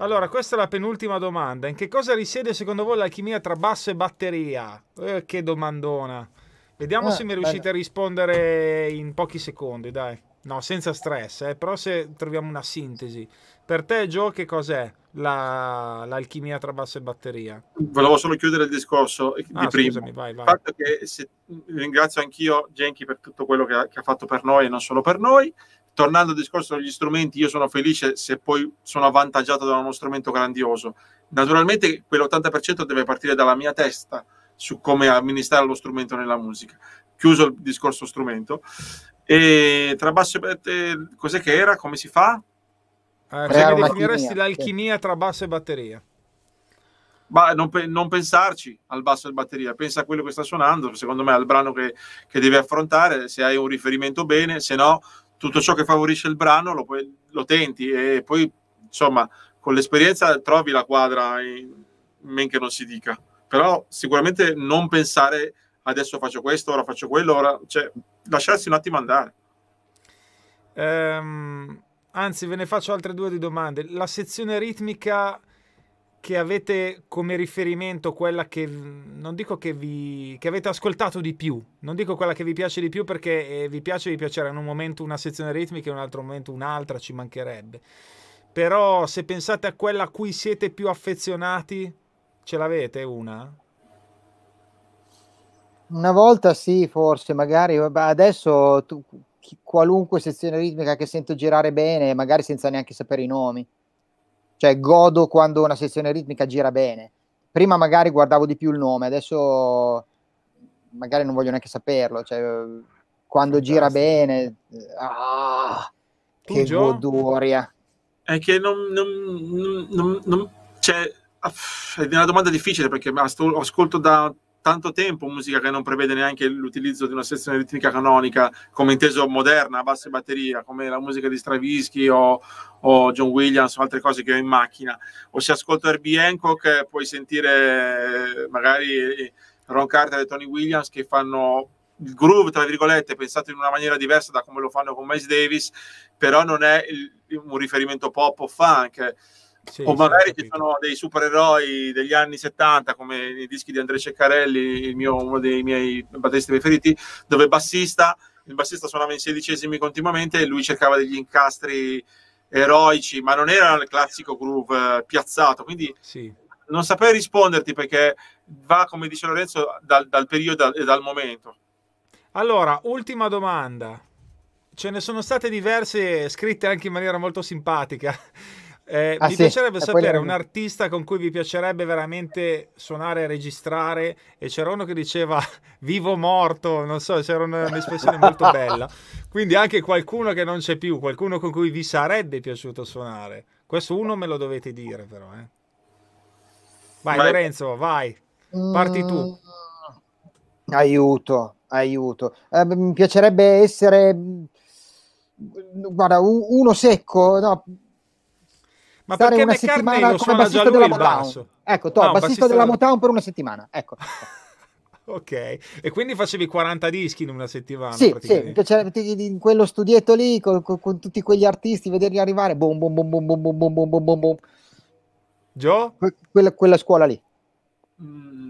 Allora, questa è la penultima domanda. In che cosa risiede secondo voi l'alchimia tra basso e batteria? Eh, che domandona. Vediamo eh, se mi riuscite bene. a rispondere in pochi secondi, dai. No, senza stress, eh. però se troviamo una sintesi. Per te, Joe, che cos'è l'alchimia tra basso e batteria? Volevo solo chiudere il discorso di ah, prima. Scusami, vai, vai. Il fatto che se, ringrazio anch'io Genki per tutto quello che ha, che ha fatto per noi e non solo per noi tornando al discorso degli strumenti, io sono felice se poi sono avvantaggiato da uno strumento grandioso. Naturalmente quell'80% deve partire dalla mia testa su come amministrare lo strumento nella musica. Chiuso il discorso strumento. E tra basso e cos'è che era? Come si fa? Eh, cos'è definiresti l'alchimia tra basso e batteria? Ma non, pe- non, pensarci al basso e batteria, pensa a quello che sta suonando, secondo me al brano che, che devi affrontare, se hai un riferimento bene, se no tutto ciò che favorisce il brano lo, puoi, lo tenti e poi insomma con l'esperienza trovi la quadra in, men che non si dica però sicuramente non pensare adesso faccio questo, ora faccio quello, ora cioè lasciarsi un attimo andare. Um, anzi, ve ne faccio altre due di domande. La sezione ritmica che avete come riferimento quella che non dico che vi che avete ascoltato di più, non dico quella che vi piace di più perché eh, vi piace vi piacerà in un momento una sezione ritmica in un altro momento un'altra, ci mancherebbe. Però se pensate a quella a cui siete più affezionati, ce l'avete una? Una volta sì, forse, magari, adesso tu, qualunque sezione ritmica che sento girare bene, magari senza neanche sapere i nomi cioè godo quando una sezione ritmica gira bene. Prima magari guardavo di più il nome, adesso magari non voglio neanche saperlo, cioè, quando gira bene, ah, che Gio, goduria. È che non, non, non, non cioè, ah, è una domanda difficile perché ascolto da tanto tempo musica che non prevede neanche l'utilizzo di una sezione ritmica canonica, come inteso moderna, a bassa batteria, come la musica di Stravinsky o, o, John Williams o altre cose che ho in macchina. O se ascolto Herbie Hancock eh, puoi sentire eh, magari eh, Ron Carter e Tony Williams che fanno il groove, tra virgolette, pensato in una maniera diversa da come lo fanno con Miles Davis, però non è il, un riferimento pop o funk sì, o magari ci sono dei supereroi degli anni 70 come i dischi di Andrea Ceccarelli, mio, uno dei miei battisti preferiti, dove bassista, il bassista suonava in sedicesimi continuamente e lui cercava degli incastri eroici, ma non era il classico groove eh, piazzato, quindi sì. non saprei risponderti perché va, come dice Lorenzo, dal, dal periodo e dal momento. Allora, ultima domanda. Ce ne sono state diverse scritte anche in maniera molto simpatica. Eh, ah, mi sì. piacerebbe sapere un artista con cui vi piacerebbe veramente suonare e registrare. E c'era uno che diceva vivo morto, non so, c'era un'espressione molto bella. Quindi anche qualcuno che non c'è più, qualcuno con cui vi sarebbe piaciuto suonare. Questo uno me lo dovete dire però. Eh. Vai, vai Lorenzo, vai. Parti tu. Mm, aiuto, aiuto. Eh, mi piacerebbe essere... Mm, guarda, uno secco, no ma stare una McCartney settimana come bassista della Motown. Ecco, to, no, bassista, bassista della Motown per una settimana. Ecco. ok, e quindi facevi 40 dischi in una settimana? Sì, sì in quello studietto lì con, con, con, tutti quegli artisti, vederli arrivare, boom, boom, boom, boom, boom, boom, boom, boom, boom. Gio? Que- quella, quella, scuola lì. Mm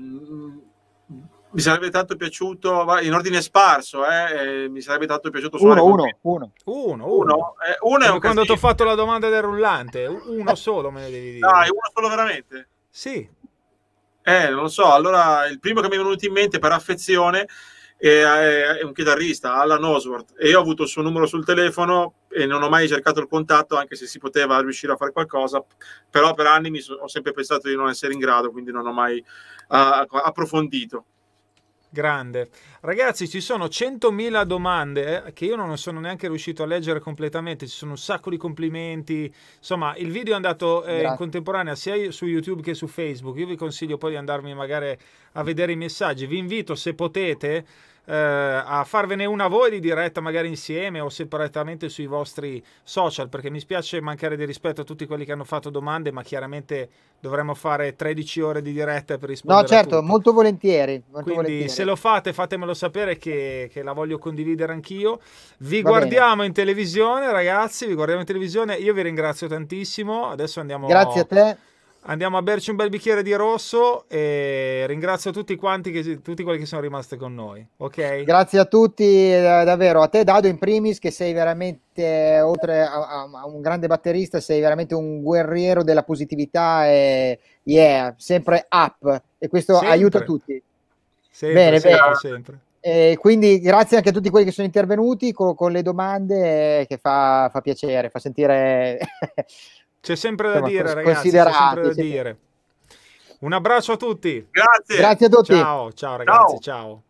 mi sarebbe tanto piaciuto, in ordine sparso, eh, mi sarebbe tanto piaciuto suonare uno, uno, uno, uno, Eh, uno è un quando ti ho fatto la domanda del rullante, uno eh, solo me ne devi dire. Dai, uno solo veramente? Sì. Eh, non lo so, allora il primo che mi è venuto in mente per affezione è, è un chitarrista, Alan Osworth, e io ho avuto il suo numero sul telefono e non ho mai cercato il contatto, anche se si poteva riuscire a fare qualcosa, però per anni so, ho sempre pensato di non essere in grado, quindi non ho mai uh, approfondito. Grande. Ragazzi, ci sono 100.000 domande eh, che io non sono neanche riuscito a leggere completamente, ci sono un sacco di complimenti. Insomma, il video è andato eh, in contemporanea sia su YouTube che su Facebook. Io vi consiglio poi di andarmi magari a vedere i messaggi. Vi invito, se potete, eh, a farvene una voi di diretta magari insieme o separatamente sui vostri social perché mi spiace mancare di rispetto a tutti quelli che hanno fatto domande ma chiaramente dovremmo fare 13 ore di diretta per rispondere no certo molto volentieri molto quindi volentieri. se lo fate fatemelo sapere che, che la voglio condividere anch'io vi Va guardiamo bene. in televisione ragazzi vi guardiamo in televisione io vi ringrazio tantissimo adesso andiamo grazie a te Andiamo a berci un bel bicchiere di rosso e ringrazio tutti quanti, che, tutti quelli che sono rimasti con noi. Ok? Grazie a tutti, eh, davvero. A te, Dado, in primis, che sei veramente, oltre a, a un grande batterista, sei veramente un guerriero della positività e yeah, sempre up. E questo sempre. aiuta tutti. Sempre, bene, sempre, bene. sempre. E quindi grazie anche a tutti quelli che sono intervenuti con, con le domande, eh, che fa, fa piacere, fa sentire C'è sempre da dire, ragazzi. C'è sempre da dire. Un abbraccio a tutti. Grazie. Grazie a tutti. Ciao, ciao ragazzi, ciao. ciao.